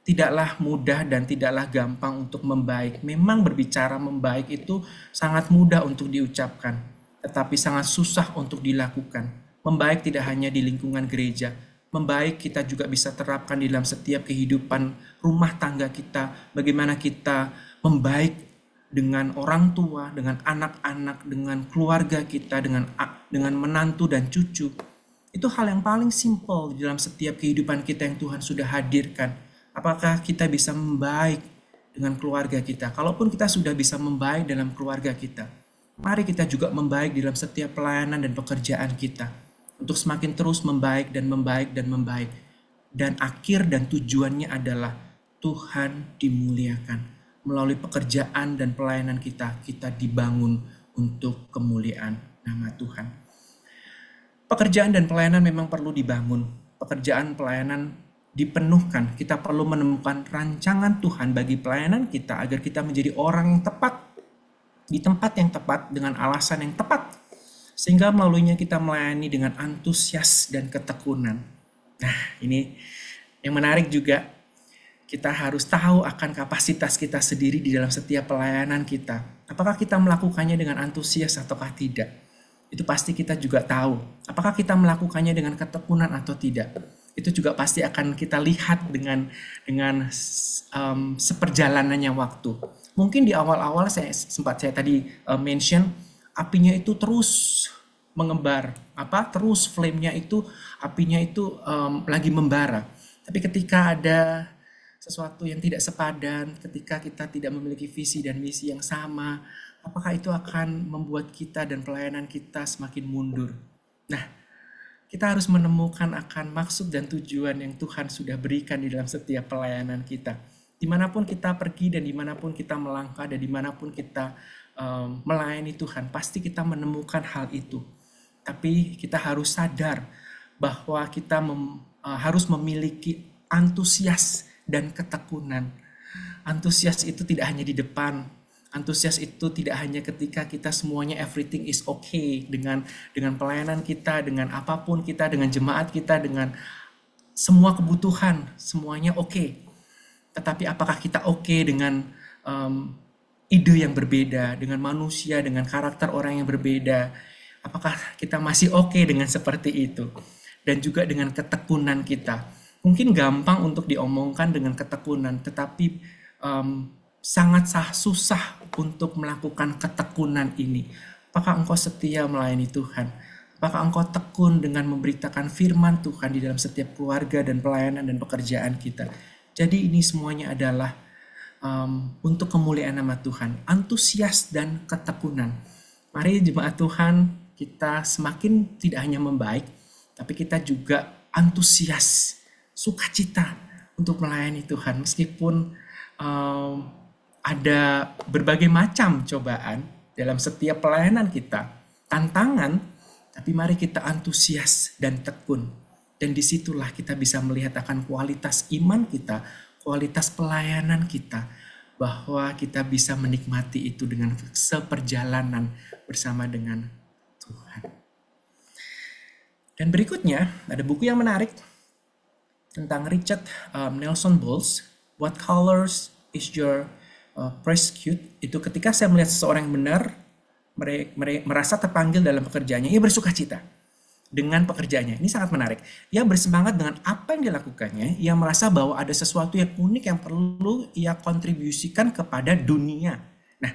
tidaklah mudah dan tidaklah gampang untuk membaik. Memang berbicara membaik itu sangat mudah untuk diucapkan, tetapi sangat susah untuk dilakukan. Membaik tidak hanya di lingkungan gereja, membaik kita juga bisa terapkan di dalam setiap kehidupan rumah tangga kita, bagaimana kita membaik dengan orang tua, dengan anak-anak, dengan keluarga kita, dengan dengan menantu dan cucu. Itu hal yang paling simpel di dalam setiap kehidupan kita yang Tuhan sudah hadirkan. Apakah kita bisa membaik dengan keluarga kita? Kalaupun kita sudah bisa membaik dalam keluarga kita, mari kita juga membaik dalam setiap pelayanan dan pekerjaan kita untuk semakin terus membaik dan membaik dan membaik. Dan akhir dan tujuannya adalah Tuhan dimuliakan. Melalui pekerjaan dan pelayanan kita, kita dibangun untuk kemuliaan nama Tuhan. Pekerjaan dan pelayanan memang perlu dibangun. Pekerjaan pelayanan dipenuhkan. Kita perlu menemukan rancangan Tuhan bagi pelayanan kita agar kita menjadi orang yang tepat di tempat yang tepat dengan alasan yang tepat sehingga melaluinya kita melayani dengan antusias dan ketekunan. Nah, ini yang menarik juga kita harus tahu akan kapasitas kita sendiri di dalam setiap pelayanan kita. Apakah kita melakukannya dengan antusias ataukah tidak? Itu pasti kita juga tahu. Apakah kita melakukannya dengan ketekunan atau tidak? Itu juga pasti akan kita lihat dengan dengan um, seperjalanannya waktu. Mungkin di awal-awal saya sempat saya tadi uh, mention apinya itu terus mengembar apa terus flame-nya itu apinya itu um, lagi membara tapi ketika ada sesuatu yang tidak sepadan ketika kita tidak memiliki visi dan misi yang sama apakah itu akan membuat kita dan pelayanan kita semakin mundur nah kita harus menemukan akan maksud dan tujuan yang Tuhan sudah berikan di dalam setiap pelayanan kita dimanapun kita pergi dan dimanapun kita melangkah dan dimanapun kita melayani Tuhan, pasti kita menemukan hal itu. Tapi kita harus sadar bahwa kita mem, uh, harus memiliki antusias dan ketekunan. Antusias itu tidak hanya di depan, antusias itu tidak hanya ketika kita semuanya everything is okay dengan dengan pelayanan kita, dengan apapun kita, dengan jemaat kita, dengan semua kebutuhan, semuanya oke. Okay. Tetapi apakah kita oke okay dengan um, ide yang berbeda, dengan manusia, dengan karakter orang yang berbeda. Apakah kita masih oke okay dengan seperti itu? Dan juga dengan ketekunan kita. Mungkin gampang untuk diomongkan dengan ketekunan, tetapi um, sangat sah, susah untuk melakukan ketekunan ini. Apakah engkau setia melayani Tuhan? Apakah engkau tekun dengan memberitakan firman Tuhan di dalam setiap keluarga dan pelayanan dan pekerjaan kita? Jadi ini semuanya adalah um, untuk kemuliaan nama Tuhan, antusias dan ketekunan. Mari jemaat Tuhan kita semakin tidak hanya membaik, tapi kita juga antusias, sukacita untuk melayani Tuhan meskipun um, ada berbagai macam cobaan dalam setiap pelayanan kita, tantangan, tapi mari kita antusias dan tekun. Dan disitulah kita bisa melihat akan kualitas iman kita kualitas pelayanan kita bahwa kita bisa menikmati itu dengan seperjalanan bersama dengan Tuhan. Dan berikutnya ada buku yang menarik tentang Richard um, Nelson Bowles, What Colors is Your uh, Prescute? Itu ketika saya melihat seseorang yang benar mereka merasa terpanggil dalam pekerjaannya, ia bersuka cita dengan pekerjaannya. Ini sangat menarik. Ia bersemangat dengan apa yang dilakukannya. Ia merasa bahwa ada sesuatu yang unik yang perlu ia kontribusikan kepada dunia. Nah,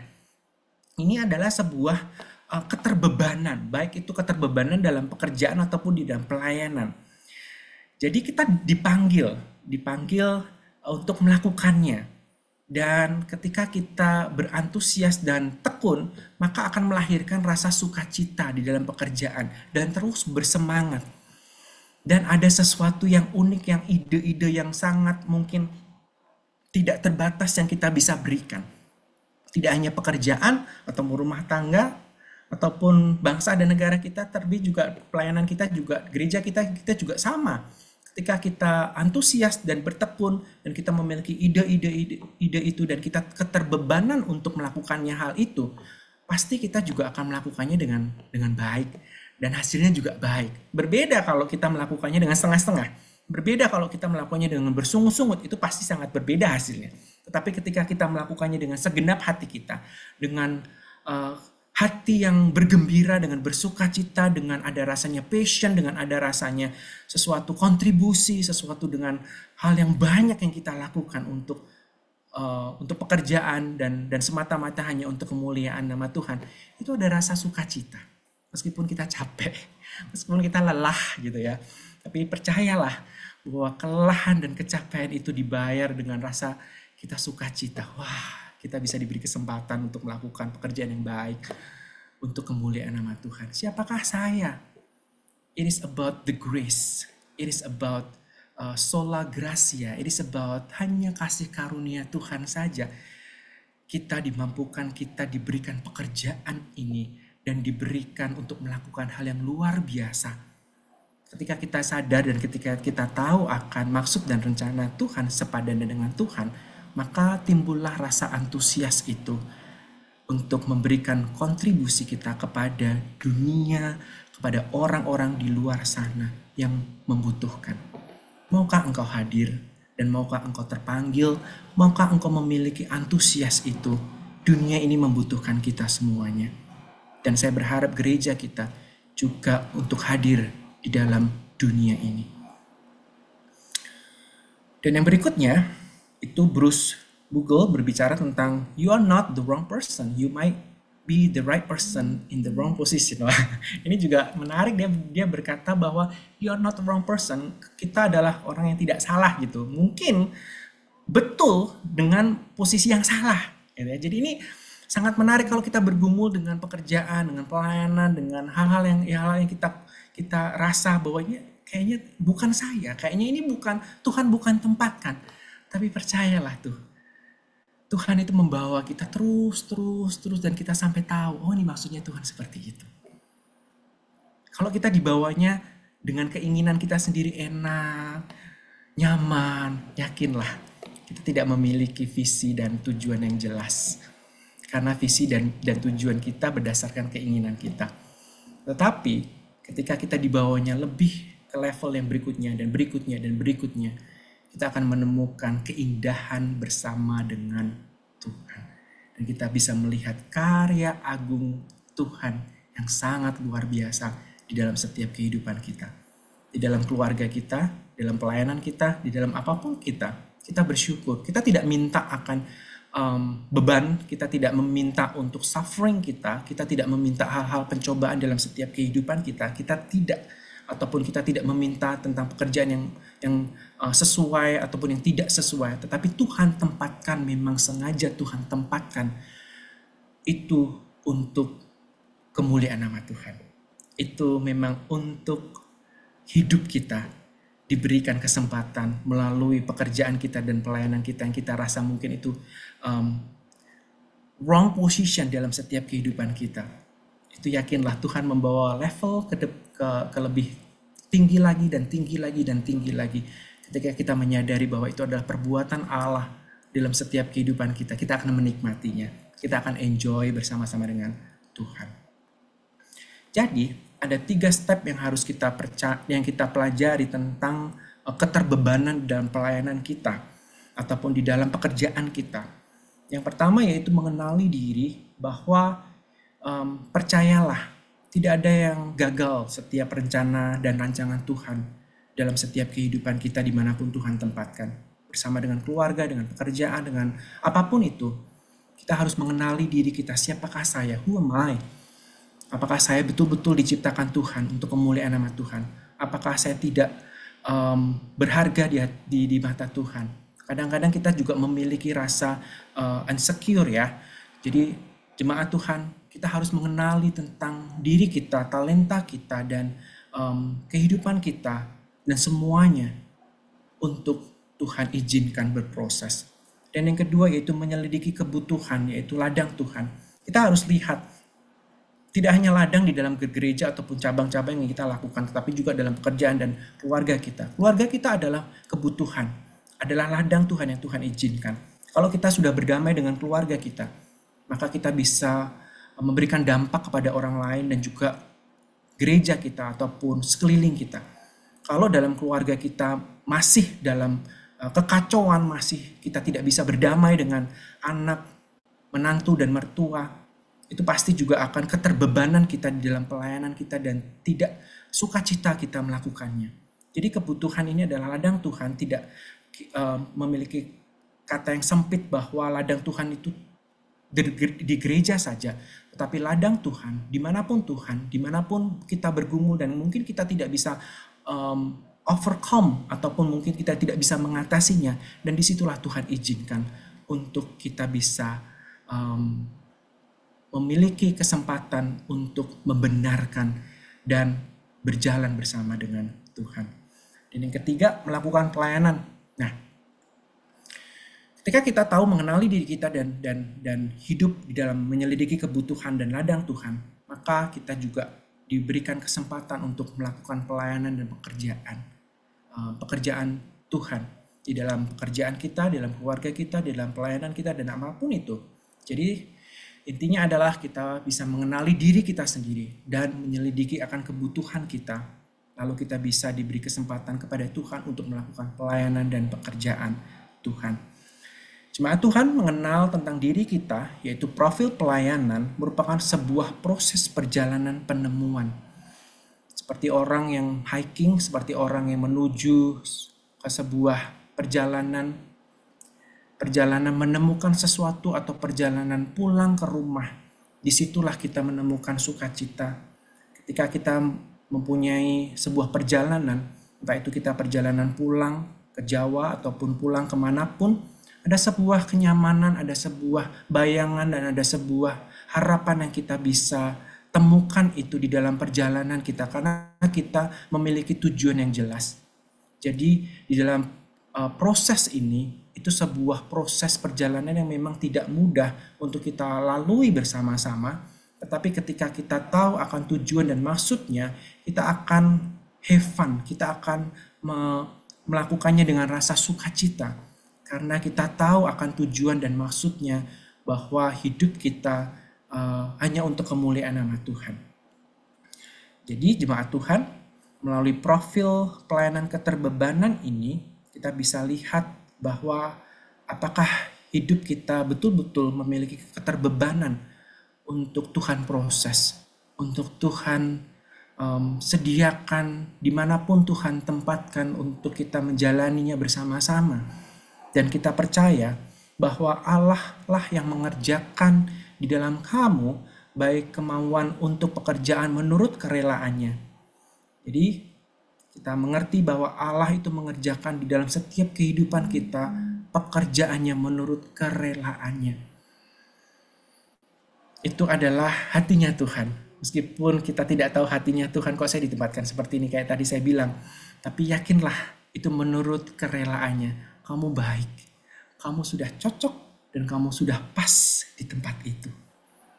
ini adalah sebuah uh, keterbebanan, baik itu keterbebanan dalam pekerjaan ataupun di dalam pelayanan. Jadi kita dipanggil, dipanggil uh, untuk melakukannya. Dan ketika kita berantusias dan tekun, maka akan melahirkan rasa sukacita di dalam pekerjaan dan terus bersemangat. Dan ada sesuatu yang unik, yang ide-ide yang sangat mungkin tidak terbatas yang kita bisa berikan. Tidak hanya pekerjaan atau rumah tangga ataupun bangsa dan negara kita, tapi juga pelayanan kita juga gereja kita kita juga sama ketika kita antusias dan bertekun dan kita memiliki ide-ide ide itu dan kita keterbebanan untuk melakukannya hal itu, pasti kita juga akan melakukannya dengan dengan baik dan hasilnya juga baik. Berbeda kalau kita melakukannya dengan setengah-setengah. Berbeda kalau kita melakukannya dengan bersungut-sungut, itu pasti sangat berbeda hasilnya. Tetapi ketika kita melakukannya dengan segenap hati kita, dengan uh, hati yang bergembira, dengan bersuka cita, dengan ada rasanya passion, dengan ada rasanya sesuatu kontribusi, sesuatu dengan hal yang banyak yang kita lakukan untuk uh, untuk pekerjaan dan dan semata-mata hanya untuk kemuliaan nama Tuhan. Itu ada rasa sukacita. Meskipun kita capek, meskipun kita lelah gitu ya. Tapi percayalah bahwa kelelahan dan kecapean itu dibayar dengan rasa kita sukacita. Wah, kita bisa diberi kesempatan untuk melakukan pekerjaan yang baik untuk kemuliaan nama Tuhan. Siapakah saya? It is about the grace. It is about uh, sola gracia. It is about hanya kasih karunia Tuhan saja. Kita dimampukan, kita diberikan pekerjaan ini dan diberikan untuk melakukan hal yang luar biasa ketika kita sadar dan ketika kita tahu akan maksud dan rencana Tuhan sepadan dengan Tuhan, maka timbullah rasa antusias itu untuk memberikan kontribusi kita kepada dunia, kepada orang-orang di luar sana yang membutuhkan. Maukah engkau hadir dan maukah engkau terpanggil, maukah engkau memiliki antusias itu? Dunia ini membutuhkan kita semuanya. Dan saya berharap gereja kita juga untuk hadir di dalam dunia ini. Dan yang berikutnya, itu Bruce Google berbicara tentang you are not the wrong person, you might be the right person in the wrong position. ini juga menarik dia dia berkata bahwa you are not the wrong person. Kita adalah orang yang tidak salah gitu. Mungkin betul dengan posisi yang salah. Gitu ya. Jadi ini sangat menarik kalau kita bergumul dengan pekerjaan, dengan pelayanan, dengan hal-hal yang hal-hal yang kita kita rasa bahwa ini iya, kayaknya bukan saya, kayaknya ini bukan Tuhan bukan tempatkan. Tapi percayalah tuh, Tuhan itu membawa kita terus, terus, terus, dan kita sampai tahu, oh ini maksudnya Tuhan seperti itu. Kalau kita dibawanya dengan keinginan kita sendiri enak, nyaman, yakinlah kita tidak memiliki visi dan tujuan yang jelas. Karena visi dan, dan tujuan kita berdasarkan keinginan kita. Tetapi ketika kita dibawanya lebih ke level yang berikutnya dan berikutnya dan berikutnya, kita akan menemukan keindahan bersama dengan Tuhan. Dan kita bisa melihat karya agung Tuhan yang sangat luar biasa di dalam setiap kehidupan kita. Di dalam keluarga kita, dalam pelayanan kita, di dalam apapun kita, kita bersyukur. Kita tidak minta akan um, beban, kita tidak meminta untuk suffering kita, kita tidak meminta hal-hal pencobaan dalam setiap kehidupan kita, kita tidak ataupun kita tidak meminta tentang pekerjaan yang yang uh, sesuai ataupun yang tidak sesuai, tetapi Tuhan tempatkan memang sengaja Tuhan tempatkan itu untuk kemuliaan nama Tuhan. Itu memang untuk hidup kita diberikan kesempatan melalui pekerjaan kita dan pelayanan kita yang kita rasa mungkin itu um, wrong position dalam setiap kehidupan kita itu yakinlah Tuhan membawa level ke, de, ke, ke lebih tinggi lagi dan tinggi lagi dan tinggi lagi. Ketika kita menyadari bahwa itu adalah perbuatan Allah dalam setiap kehidupan kita, kita akan menikmatinya. Kita akan enjoy bersama-sama dengan Tuhan. Jadi, ada tiga step yang harus kita perca yang kita pelajari tentang e, keterbebanan dalam pelayanan kita ataupun di dalam pekerjaan kita. Yang pertama yaitu mengenali diri bahwa um, percayalah, tidak ada yang gagal setiap rencana dan rancangan Tuhan dalam setiap kehidupan kita dimanapun Tuhan tempatkan. Bersama dengan keluarga, dengan pekerjaan, dengan apapun itu. Kita harus mengenali diri kita, siapakah saya, who am I? Apakah saya betul-betul diciptakan Tuhan untuk kemuliaan nama Tuhan? Apakah saya tidak um, berharga di, di, di mata Tuhan? Kadang-kadang kita juga memiliki rasa uh, insecure ya. Jadi jemaat Tuhan kita harus mengenali tentang diri kita, talenta kita, dan um, kehidupan kita, dan semuanya untuk Tuhan izinkan berproses. Dan yang kedua yaitu menyelidiki kebutuhan, yaitu ladang Tuhan. Kita harus lihat, tidak hanya ladang di dalam gereja ataupun cabang-cabang yang kita lakukan, tetapi juga dalam pekerjaan dan keluarga kita. Keluarga kita adalah kebutuhan, adalah ladang Tuhan yang Tuhan izinkan. Kalau kita sudah berdamai dengan keluarga kita, maka kita bisa memberikan dampak kepada orang lain dan juga gereja kita ataupun sekeliling kita. Kalau dalam keluarga kita masih dalam eh, kekacauan, masih kita tidak bisa berdamai dengan anak, menantu, dan mertua, itu pasti juga akan keterbebanan kita di dalam pelayanan kita dan tidak sukacita kita melakukannya. Jadi kebutuhan ini adalah ladang Tuhan tidak eh, memiliki kata yang sempit bahwa ladang Tuhan itu di gereja saja, tetapi ladang Tuhan, dimanapun Tuhan, dimanapun kita bergumul dan mungkin kita tidak bisa um, overcome ataupun mungkin kita tidak bisa mengatasinya. Dan disitulah Tuhan izinkan untuk kita bisa um, memiliki kesempatan untuk membenarkan dan berjalan bersama dengan Tuhan. Dan yang ketiga, melakukan pelayanan. Nah, ketika kita tahu mengenali diri kita dan dan dan hidup di dalam menyelidiki kebutuhan dan ladang Tuhan, maka kita juga diberikan kesempatan untuk melakukan pelayanan dan pekerjaan eh, pekerjaan Tuhan di dalam pekerjaan kita, di dalam keluarga kita, di dalam pelayanan kita dan apapun itu. Jadi intinya adalah kita bisa mengenali diri kita sendiri dan menyelidiki akan kebutuhan kita. Lalu kita bisa diberi kesempatan kepada Tuhan untuk melakukan pelayanan dan pekerjaan Tuhan. Jemaat Tuhan mengenal tentang diri kita, yaitu profil pelayanan, merupakan sebuah proses perjalanan penemuan. Seperti orang yang hiking, seperti orang yang menuju ke sebuah perjalanan, perjalanan menemukan sesuatu atau perjalanan pulang ke rumah. Disitulah kita menemukan sukacita. Ketika kita mempunyai sebuah perjalanan, entah itu kita perjalanan pulang ke Jawa ataupun pulang kemanapun, ada sebuah kenyamanan, ada sebuah bayangan, dan ada sebuah harapan yang kita bisa temukan itu di dalam perjalanan kita karena kita memiliki tujuan yang jelas. Jadi di dalam uh, proses ini itu sebuah proses perjalanan yang memang tidak mudah untuk kita lalui bersama-sama, tetapi ketika kita tahu akan tujuan dan maksudnya, kita akan have fun, kita akan me melakukannya dengan rasa sukacita karena kita tahu akan tujuan dan maksudnya bahwa hidup kita uh, hanya untuk kemuliaan nama Tuhan. Jadi jemaat Tuhan, melalui profil pelayanan keterbebanan ini, kita bisa lihat bahwa apakah hidup kita betul-betul memiliki keterbebanan untuk Tuhan proses, untuk Tuhan um, sediakan dimanapun Tuhan tempatkan untuk kita menjalaninya bersama-sama dan kita percaya bahwa Allah lah yang mengerjakan di dalam kamu baik kemauan untuk pekerjaan menurut kerelaannya. Jadi kita mengerti bahwa Allah itu mengerjakan di dalam setiap kehidupan kita pekerjaannya menurut kerelaannya. Itu adalah hatinya Tuhan. Meskipun kita tidak tahu hatinya Tuhan kok saya ditempatkan seperti ini kayak tadi saya bilang. Tapi yakinlah itu menurut kerelaannya kamu baik, kamu sudah cocok, dan kamu sudah pas di tempat itu.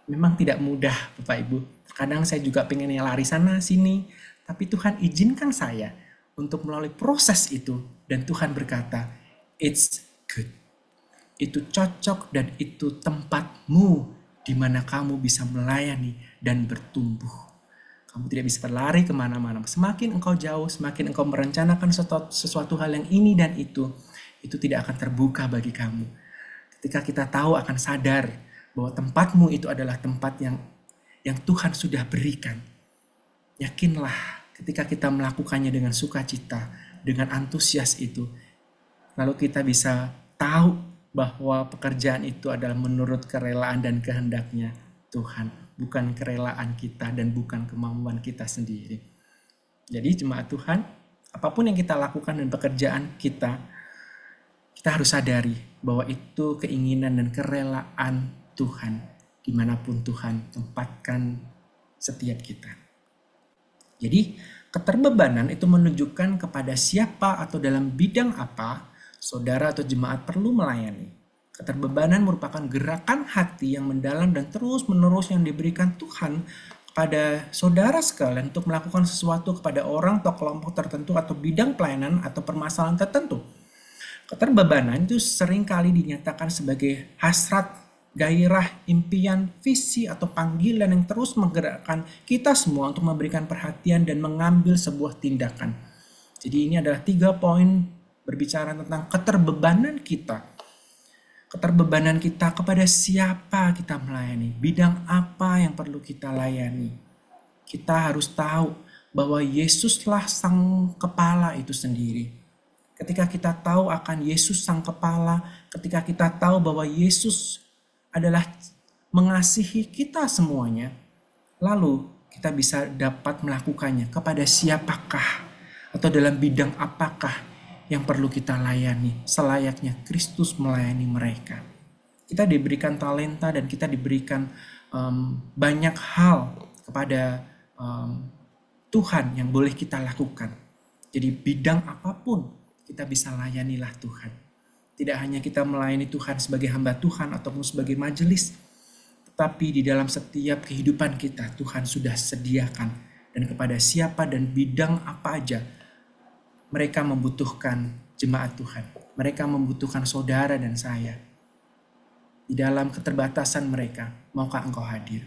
Memang tidak mudah, Bapak Ibu. Kadang saya juga pengen lari sana sini, tapi Tuhan izinkan saya untuk melalui proses itu, dan Tuhan berkata, "It's good." Itu cocok dan itu tempatmu di mana kamu bisa melayani dan bertumbuh kamu tidak bisa berlari kemana-mana. Semakin engkau jauh, semakin engkau merencanakan sesuatu, sesuatu hal yang ini dan itu, itu tidak akan terbuka bagi kamu. Ketika kita tahu akan sadar bahwa tempatmu itu adalah tempat yang yang Tuhan sudah berikan. Yakinlah ketika kita melakukannya dengan sukacita, dengan antusias itu, lalu kita bisa tahu bahwa pekerjaan itu adalah menurut kerelaan dan kehendaknya Tuhan, bukan kerelaan kita dan bukan kemampuan kita sendiri. Jadi jemaat Tuhan, apapun yang kita lakukan dan pekerjaan kita, kita harus sadari bahwa itu keinginan dan kerelaan Tuhan dimanapun Tuhan tempatkan setiap kita. Jadi keterbebanan itu menunjukkan kepada siapa atau dalam bidang apa saudara atau jemaat perlu melayani. Keterbebanan merupakan gerakan hati yang mendalam dan terus-menerus yang diberikan Tuhan kepada saudara sekalian untuk melakukan sesuatu kepada orang atau kelompok tertentu atau bidang pelayanan atau permasalahan tertentu. Keterbebanan itu seringkali dinyatakan sebagai hasrat, gairah, impian, visi, atau panggilan yang terus menggerakkan kita semua untuk memberikan perhatian dan mengambil sebuah tindakan. Jadi ini adalah tiga poin berbicara tentang keterbebanan kita. Keterbebanan kita kepada siapa kita melayani, bidang apa yang perlu kita layani. Kita harus tahu bahwa Yesuslah sang kepala itu sendiri ketika kita tahu akan Yesus sang kepala, ketika kita tahu bahwa Yesus adalah mengasihi kita semuanya, lalu kita bisa dapat melakukannya kepada siapakah atau dalam bidang apakah yang perlu kita layani selayaknya Kristus melayani mereka. Kita diberikan talenta dan kita diberikan um, banyak hal kepada um, Tuhan yang boleh kita lakukan. Jadi bidang apapun kita bisa layanilah Tuhan. Tidak hanya kita melayani Tuhan sebagai hamba Tuhan ataupun sebagai majelis, tetapi di dalam setiap kehidupan kita Tuhan sudah sediakan dan kepada siapa dan bidang apa aja mereka membutuhkan jemaat Tuhan. Mereka membutuhkan saudara dan saya. Di dalam keterbatasan mereka, maukah engkau hadir?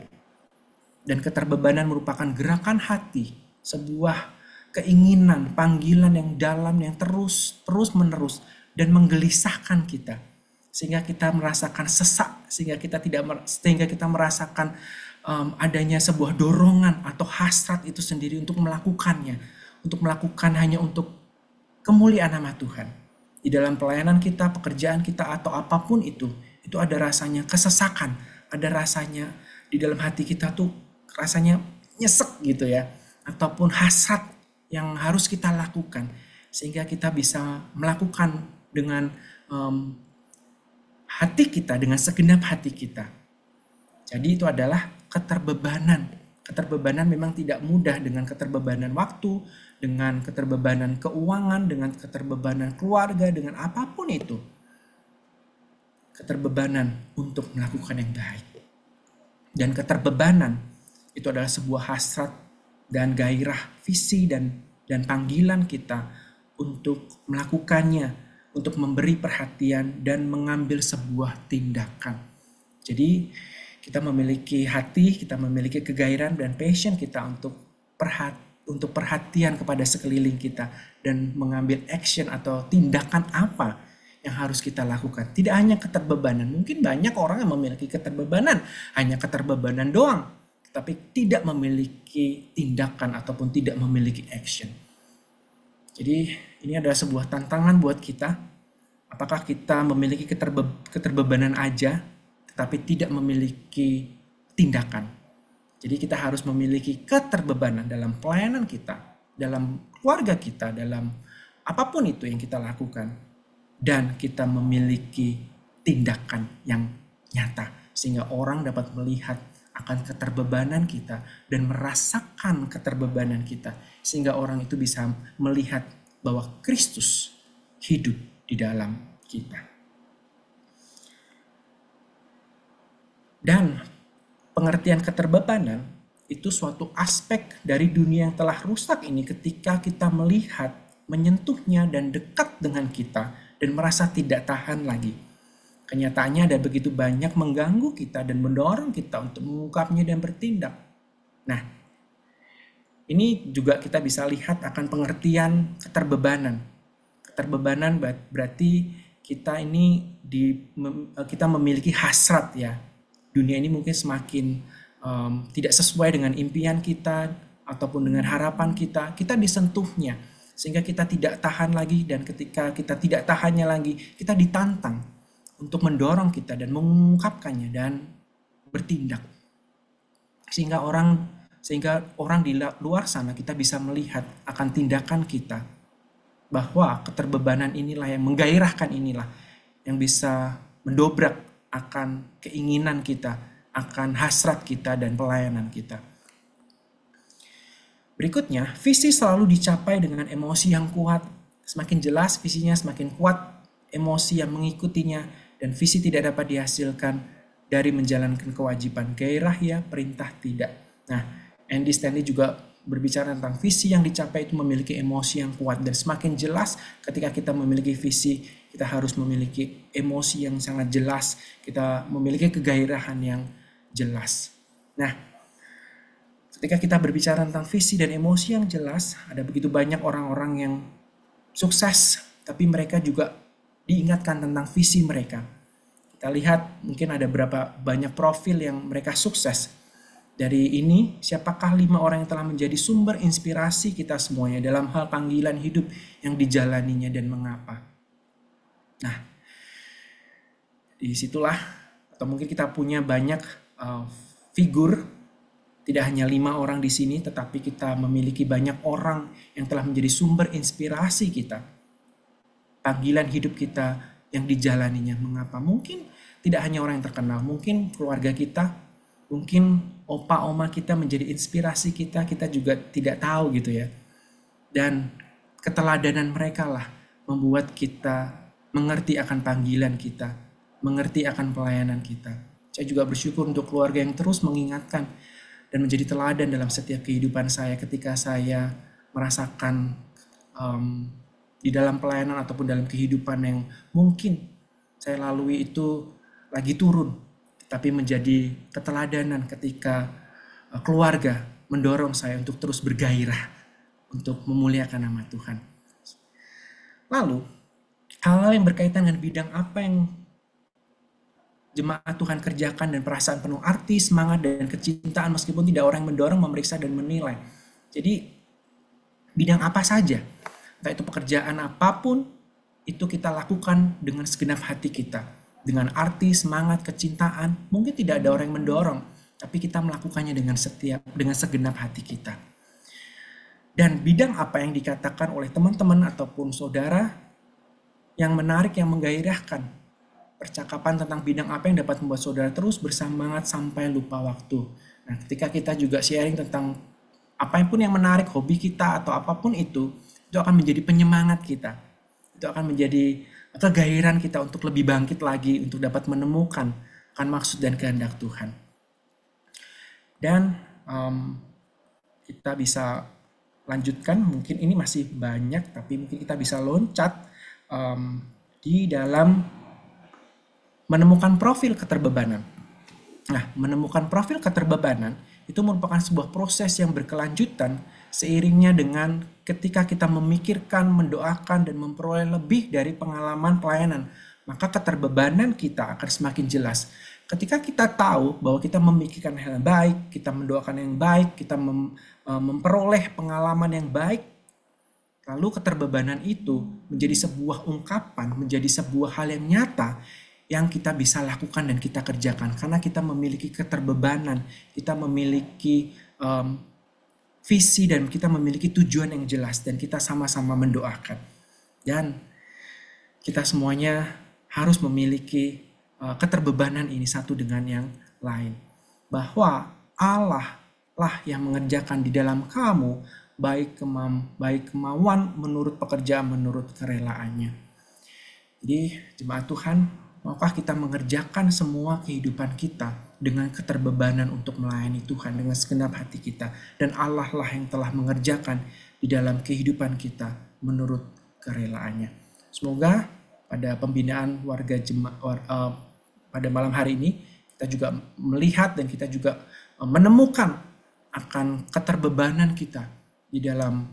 Dan keterbebanan merupakan gerakan hati, sebuah keinginan, panggilan yang dalam yang terus terus menerus dan menggelisahkan kita sehingga kita merasakan sesak sehingga kita tidak sehingga kita merasakan um, adanya sebuah dorongan atau hasrat itu sendiri untuk melakukannya untuk melakukan hanya untuk kemuliaan nama Tuhan di dalam pelayanan kita pekerjaan kita atau apapun itu itu ada rasanya kesesakan ada rasanya di dalam hati kita tuh rasanya nyesek gitu ya ataupun hasrat yang harus kita lakukan sehingga kita bisa melakukan dengan um, hati kita dengan segenap hati kita. Jadi itu adalah keterbebanan. Keterbebanan memang tidak mudah dengan keterbebanan waktu, dengan keterbebanan keuangan, dengan keterbebanan keluarga, dengan apapun itu. Keterbebanan untuk melakukan yang baik. Dan keterbebanan itu adalah sebuah hasrat dan gairah visi dan dan panggilan kita untuk melakukannya, untuk memberi perhatian dan mengambil sebuah tindakan. Jadi kita memiliki hati, kita memiliki kegairan dan passion kita untuk perhat untuk perhatian kepada sekeliling kita dan mengambil action atau tindakan apa yang harus kita lakukan. Tidak hanya keterbebanan, mungkin banyak orang yang memiliki keterbebanan, hanya keterbebanan doang tapi tidak memiliki tindakan ataupun tidak memiliki action. Jadi ini adalah sebuah tantangan buat kita. Apakah kita memiliki keterbe keterbebanan aja, tetapi tidak memiliki tindakan. Jadi kita harus memiliki keterbebanan dalam pelayanan kita, dalam keluarga kita, dalam apapun itu yang kita lakukan. Dan kita memiliki tindakan yang nyata. Sehingga orang dapat melihat akan keterbebanan kita dan merasakan keterbebanan kita sehingga orang itu bisa melihat bahwa Kristus hidup di dalam kita. Dan pengertian keterbebanan itu suatu aspek dari dunia yang telah rusak ini ketika kita melihat, menyentuhnya dan dekat dengan kita dan merasa tidak tahan lagi Kenyataannya ada begitu banyak mengganggu kita dan mendorong kita untuk mengungkapnya dan bertindak. Nah, ini juga kita bisa lihat akan pengertian keterbebanan. Keterbebanan berarti kita ini di eh, kita memiliki hasrat ya. Dunia ini mungkin semakin um, tidak sesuai dengan impian kita ataupun dengan harapan kita. Kita disentuhnya sehingga kita tidak tahan lagi dan ketika kita tidak tahannya lagi, kita ditantang untuk mendorong kita dan mengungkapkannya dan bertindak sehingga orang sehingga orang di luar sana kita bisa melihat akan tindakan kita bahwa keterbebanan inilah yang menggairahkan inilah yang bisa mendobrak akan keinginan kita akan hasrat kita dan pelayanan kita berikutnya visi selalu dicapai dengan emosi yang kuat semakin jelas visinya semakin kuat emosi yang mengikutinya dan visi tidak dapat dihasilkan dari menjalankan kewajiban gairah ya perintah tidak. Nah, Andy Stanley juga berbicara tentang visi yang dicapai itu memiliki emosi yang kuat dan semakin jelas ketika kita memiliki visi kita harus memiliki emosi yang sangat jelas kita memiliki kegairahan yang jelas nah ketika kita berbicara tentang visi dan emosi yang jelas ada begitu banyak orang-orang yang sukses tapi mereka juga diingatkan tentang visi mereka. Kita lihat mungkin ada berapa banyak profil yang mereka sukses. Dari ini, siapakah lima orang yang telah menjadi sumber inspirasi kita semuanya dalam hal panggilan hidup yang dijalaninya dan mengapa? Nah, disitulah atau mungkin kita punya banyak uh, figur tidak hanya lima orang di sini, tetapi kita memiliki banyak orang yang telah menjadi sumber inspirasi kita panggilan hidup kita yang dijalaninya. Mengapa? Mungkin tidak hanya orang yang terkenal, mungkin keluarga kita, mungkin opa oma kita menjadi inspirasi kita, kita juga tidak tahu gitu ya. Dan keteladanan mereka lah membuat kita mengerti akan panggilan kita, mengerti akan pelayanan kita. Saya juga bersyukur untuk keluarga yang terus mengingatkan dan menjadi teladan dalam setiap kehidupan saya ketika saya merasakan um, di dalam pelayanan ataupun dalam kehidupan yang mungkin saya lalui itu lagi turun, tapi menjadi keteladanan ketika e, keluarga mendorong saya untuk terus bergairah untuk memuliakan nama Tuhan. Lalu, hal-hal yang berkaitan dengan bidang apa yang jemaat Tuhan kerjakan dan perasaan penuh arti, semangat, dan kecintaan meskipun tidak orang yang mendorong, memeriksa, dan menilai. Jadi, bidang apa saja entah itu pekerjaan apapun, itu kita lakukan dengan segenap hati kita. Dengan arti, semangat, kecintaan, mungkin tidak ada orang yang mendorong, tapi kita melakukannya dengan setiap dengan segenap hati kita. Dan bidang apa yang dikatakan oleh teman-teman ataupun saudara yang menarik, yang menggairahkan, percakapan tentang bidang apa yang dapat membuat saudara terus bersemangat sampai lupa waktu. Nah, ketika kita juga sharing tentang apapun yang menarik hobi kita atau apapun itu, itu akan menjadi penyemangat kita. Itu akan menjadi kegairan kita untuk lebih bangkit lagi, untuk dapat menemukan kan maksud dan kehendak Tuhan. Dan um, kita bisa lanjutkan, mungkin ini masih banyak, tapi mungkin kita bisa loncat um, di dalam menemukan profil keterbebanan. Nah, menemukan profil keterbebanan itu merupakan sebuah proses yang berkelanjutan seiringnya dengan ketika kita memikirkan, mendoakan, dan memperoleh lebih dari pengalaman pelayanan, maka keterbebanan kita akan semakin jelas. Ketika kita tahu bahwa kita memikirkan hal yang baik, kita mendoakan yang baik, kita e, memperoleh pengalaman yang baik, lalu keterbebanan itu menjadi sebuah ungkapan, menjadi sebuah hal yang nyata yang kita bisa lakukan dan kita kerjakan karena kita memiliki keterbebanan, kita memiliki um, visi dan kita memiliki tujuan yang jelas dan kita sama-sama mendoakan. Dan kita semuanya harus memiliki eh, keterbebanan ini satu dengan yang lain. Bahwa Allah lah yang mengerjakan di dalam kamu baik kemam, baik kemauan menurut pekerjaan menurut kerelaannya. Jadi jemaat Tuhan, maukah kita mengerjakan semua kehidupan kita dengan keterbebanan untuk melayani Tuhan dengan segenap hati kita. Dan Allah lah yang telah mengerjakan di dalam kehidupan kita menurut kerelaannya. Semoga pada pembinaan warga jemaat uh, eh, pada malam hari ini kita juga melihat dan kita juga eh, menemukan akan keterbebanan kita di dalam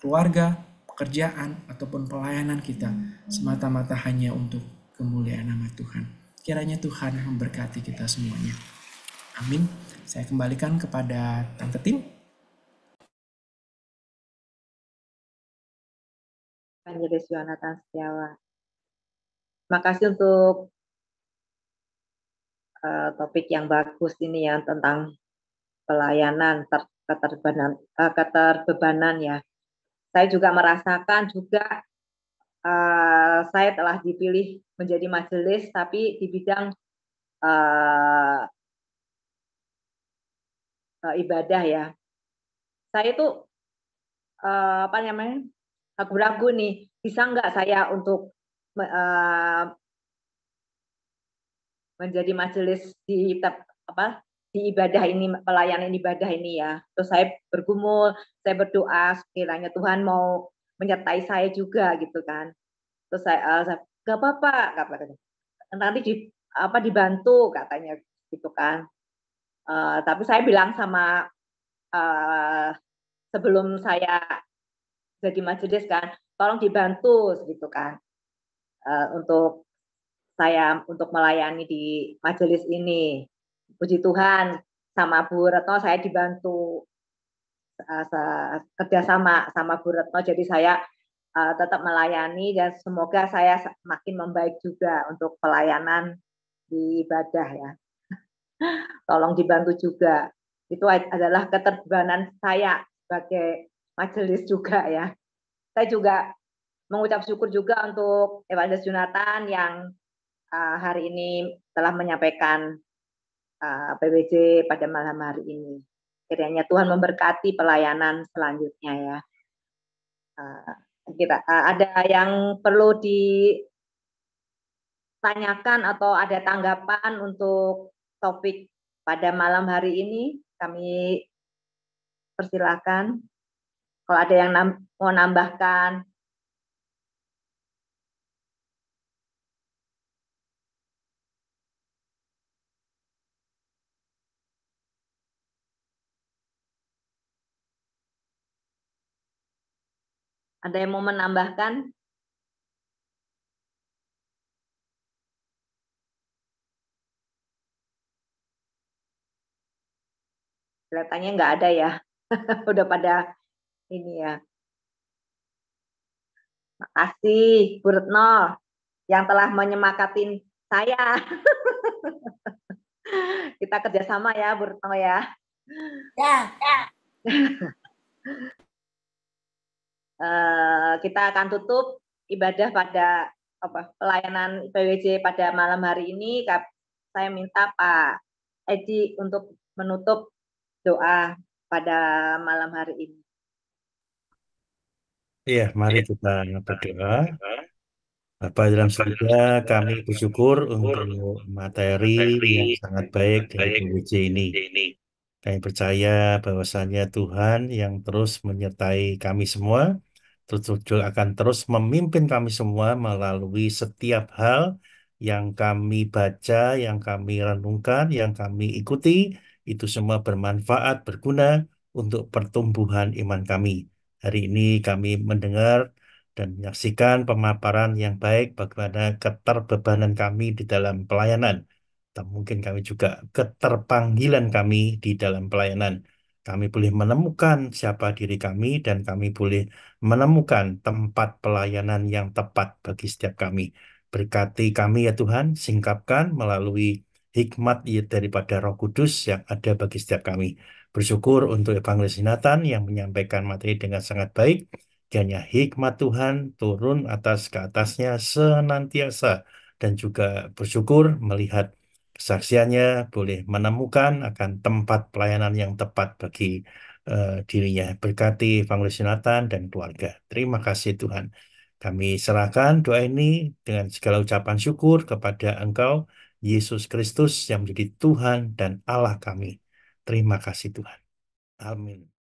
keluarga, pekerjaan, ataupun pelayanan kita semata-mata hanya untuk kemuliaan nama Tuhan. Kiranya Tuhan memberkati kita semuanya. Amin. Saya kembalikan kepada Tante Tim. Panjelis Yonatan Setiawan. Terima kasih untuk uh, topik yang bagus ini ya tentang pelayanan ter keterbebanan, uh, eh, keterbebanan ya. Saya juga merasakan juga uh, saya telah dipilih menjadi majelis, tapi di bidang uh, uh, ibadah ya. Saya itu uh, apa namanya ragu-ragu nih, bisa nggak saya untuk uh, menjadi majelis di apa di ibadah ini pelayanan ibadah ini ya terus saya bergumul saya berdoa kiranya Tuhan mau menyertai saya juga gitu kan terus saya, uh, saya gak apa-apa katanya gitu. nanti di apa dibantu katanya gitu kan uh, tapi saya bilang sama uh, sebelum saya jadi majelis kan tolong dibantu gitu kan uh, untuk saya untuk melayani di majelis ini puji Tuhan sama Bu Reto saya dibantu uh, kerja sama sama Bu Retno. Jadi saya uh, tetap melayani dan semoga saya makin membaik juga untuk pelayanan di ibadah ya. Tolong dibantu juga. Itu adalah keterbebanan saya sebagai majelis juga ya. Saya juga mengucap syukur juga untuk Evangelis Jonathan yang uh, hari ini telah menyampaikan uh, PBJ pada malam hari ini kiranya Tuhan memberkati pelayanan selanjutnya ya. Eh, kita eh, ada yang perlu ditanyakan atau ada tanggapan untuk topik pada malam hari ini? Kami persilahkan Kalau ada yang mau nambahkan Ada yang mau menambahkan? Kelihatannya nggak ada ya. Udah pada ini ya. Makasih Bu Retno yang telah menyemakatin saya. Kita kerjasama ya Bu Retno ya. Ya. ya. kita akan tutup ibadah pada apa pelayanan PWJ pada malam hari ini. Saya minta Pak Edi untuk menutup doa pada malam hari ini. Iya, mari kita berdoa. Bapak dalam surga, kami bersyukur untuk materi yang sangat baik dari PWJ ini. Kami percaya bahwasanya Tuhan yang terus menyertai kami semua, Terjujur akan terus memimpin kami semua melalui setiap hal yang kami baca, yang kami renungkan, yang kami ikuti, itu semua bermanfaat, berguna untuk pertumbuhan iman kami. Hari ini kami mendengar dan menyaksikan pemaparan yang baik bagaimana keterbebanan kami di dalam pelayanan. Dan mungkin kami juga keterpanggilan kami di dalam pelayanan kami boleh menemukan siapa diri kami dan kami boleh menemukan tempat pelayanan yang tepat bagi setiap kami. Berkati kami ya Tuhan, singkapkan melalui hikmat ya daripada Roh Kudus yang ada bagi setiap kami. Bersyukur untuk Evangelis Sinatan yang menyampaikan materi dengan sangat baik. Kiranya hikmat Tuhan turun atas ke atasnya senantiasa dan juga bersyukur melihat kesaksiannya boleh menemukan akan tempat pelayanan yang tepat bagi uh, dirinya. Berkati Evangelis Jonathan dan keluarga. Terima kasih Tuhan. Kami serahkan doa ini dengan segala ucapan syukur kepada Engkau, Yesus Kristus yang menjadi Tuhan dan Allah kami. Terima kasih Tuhan. Amin.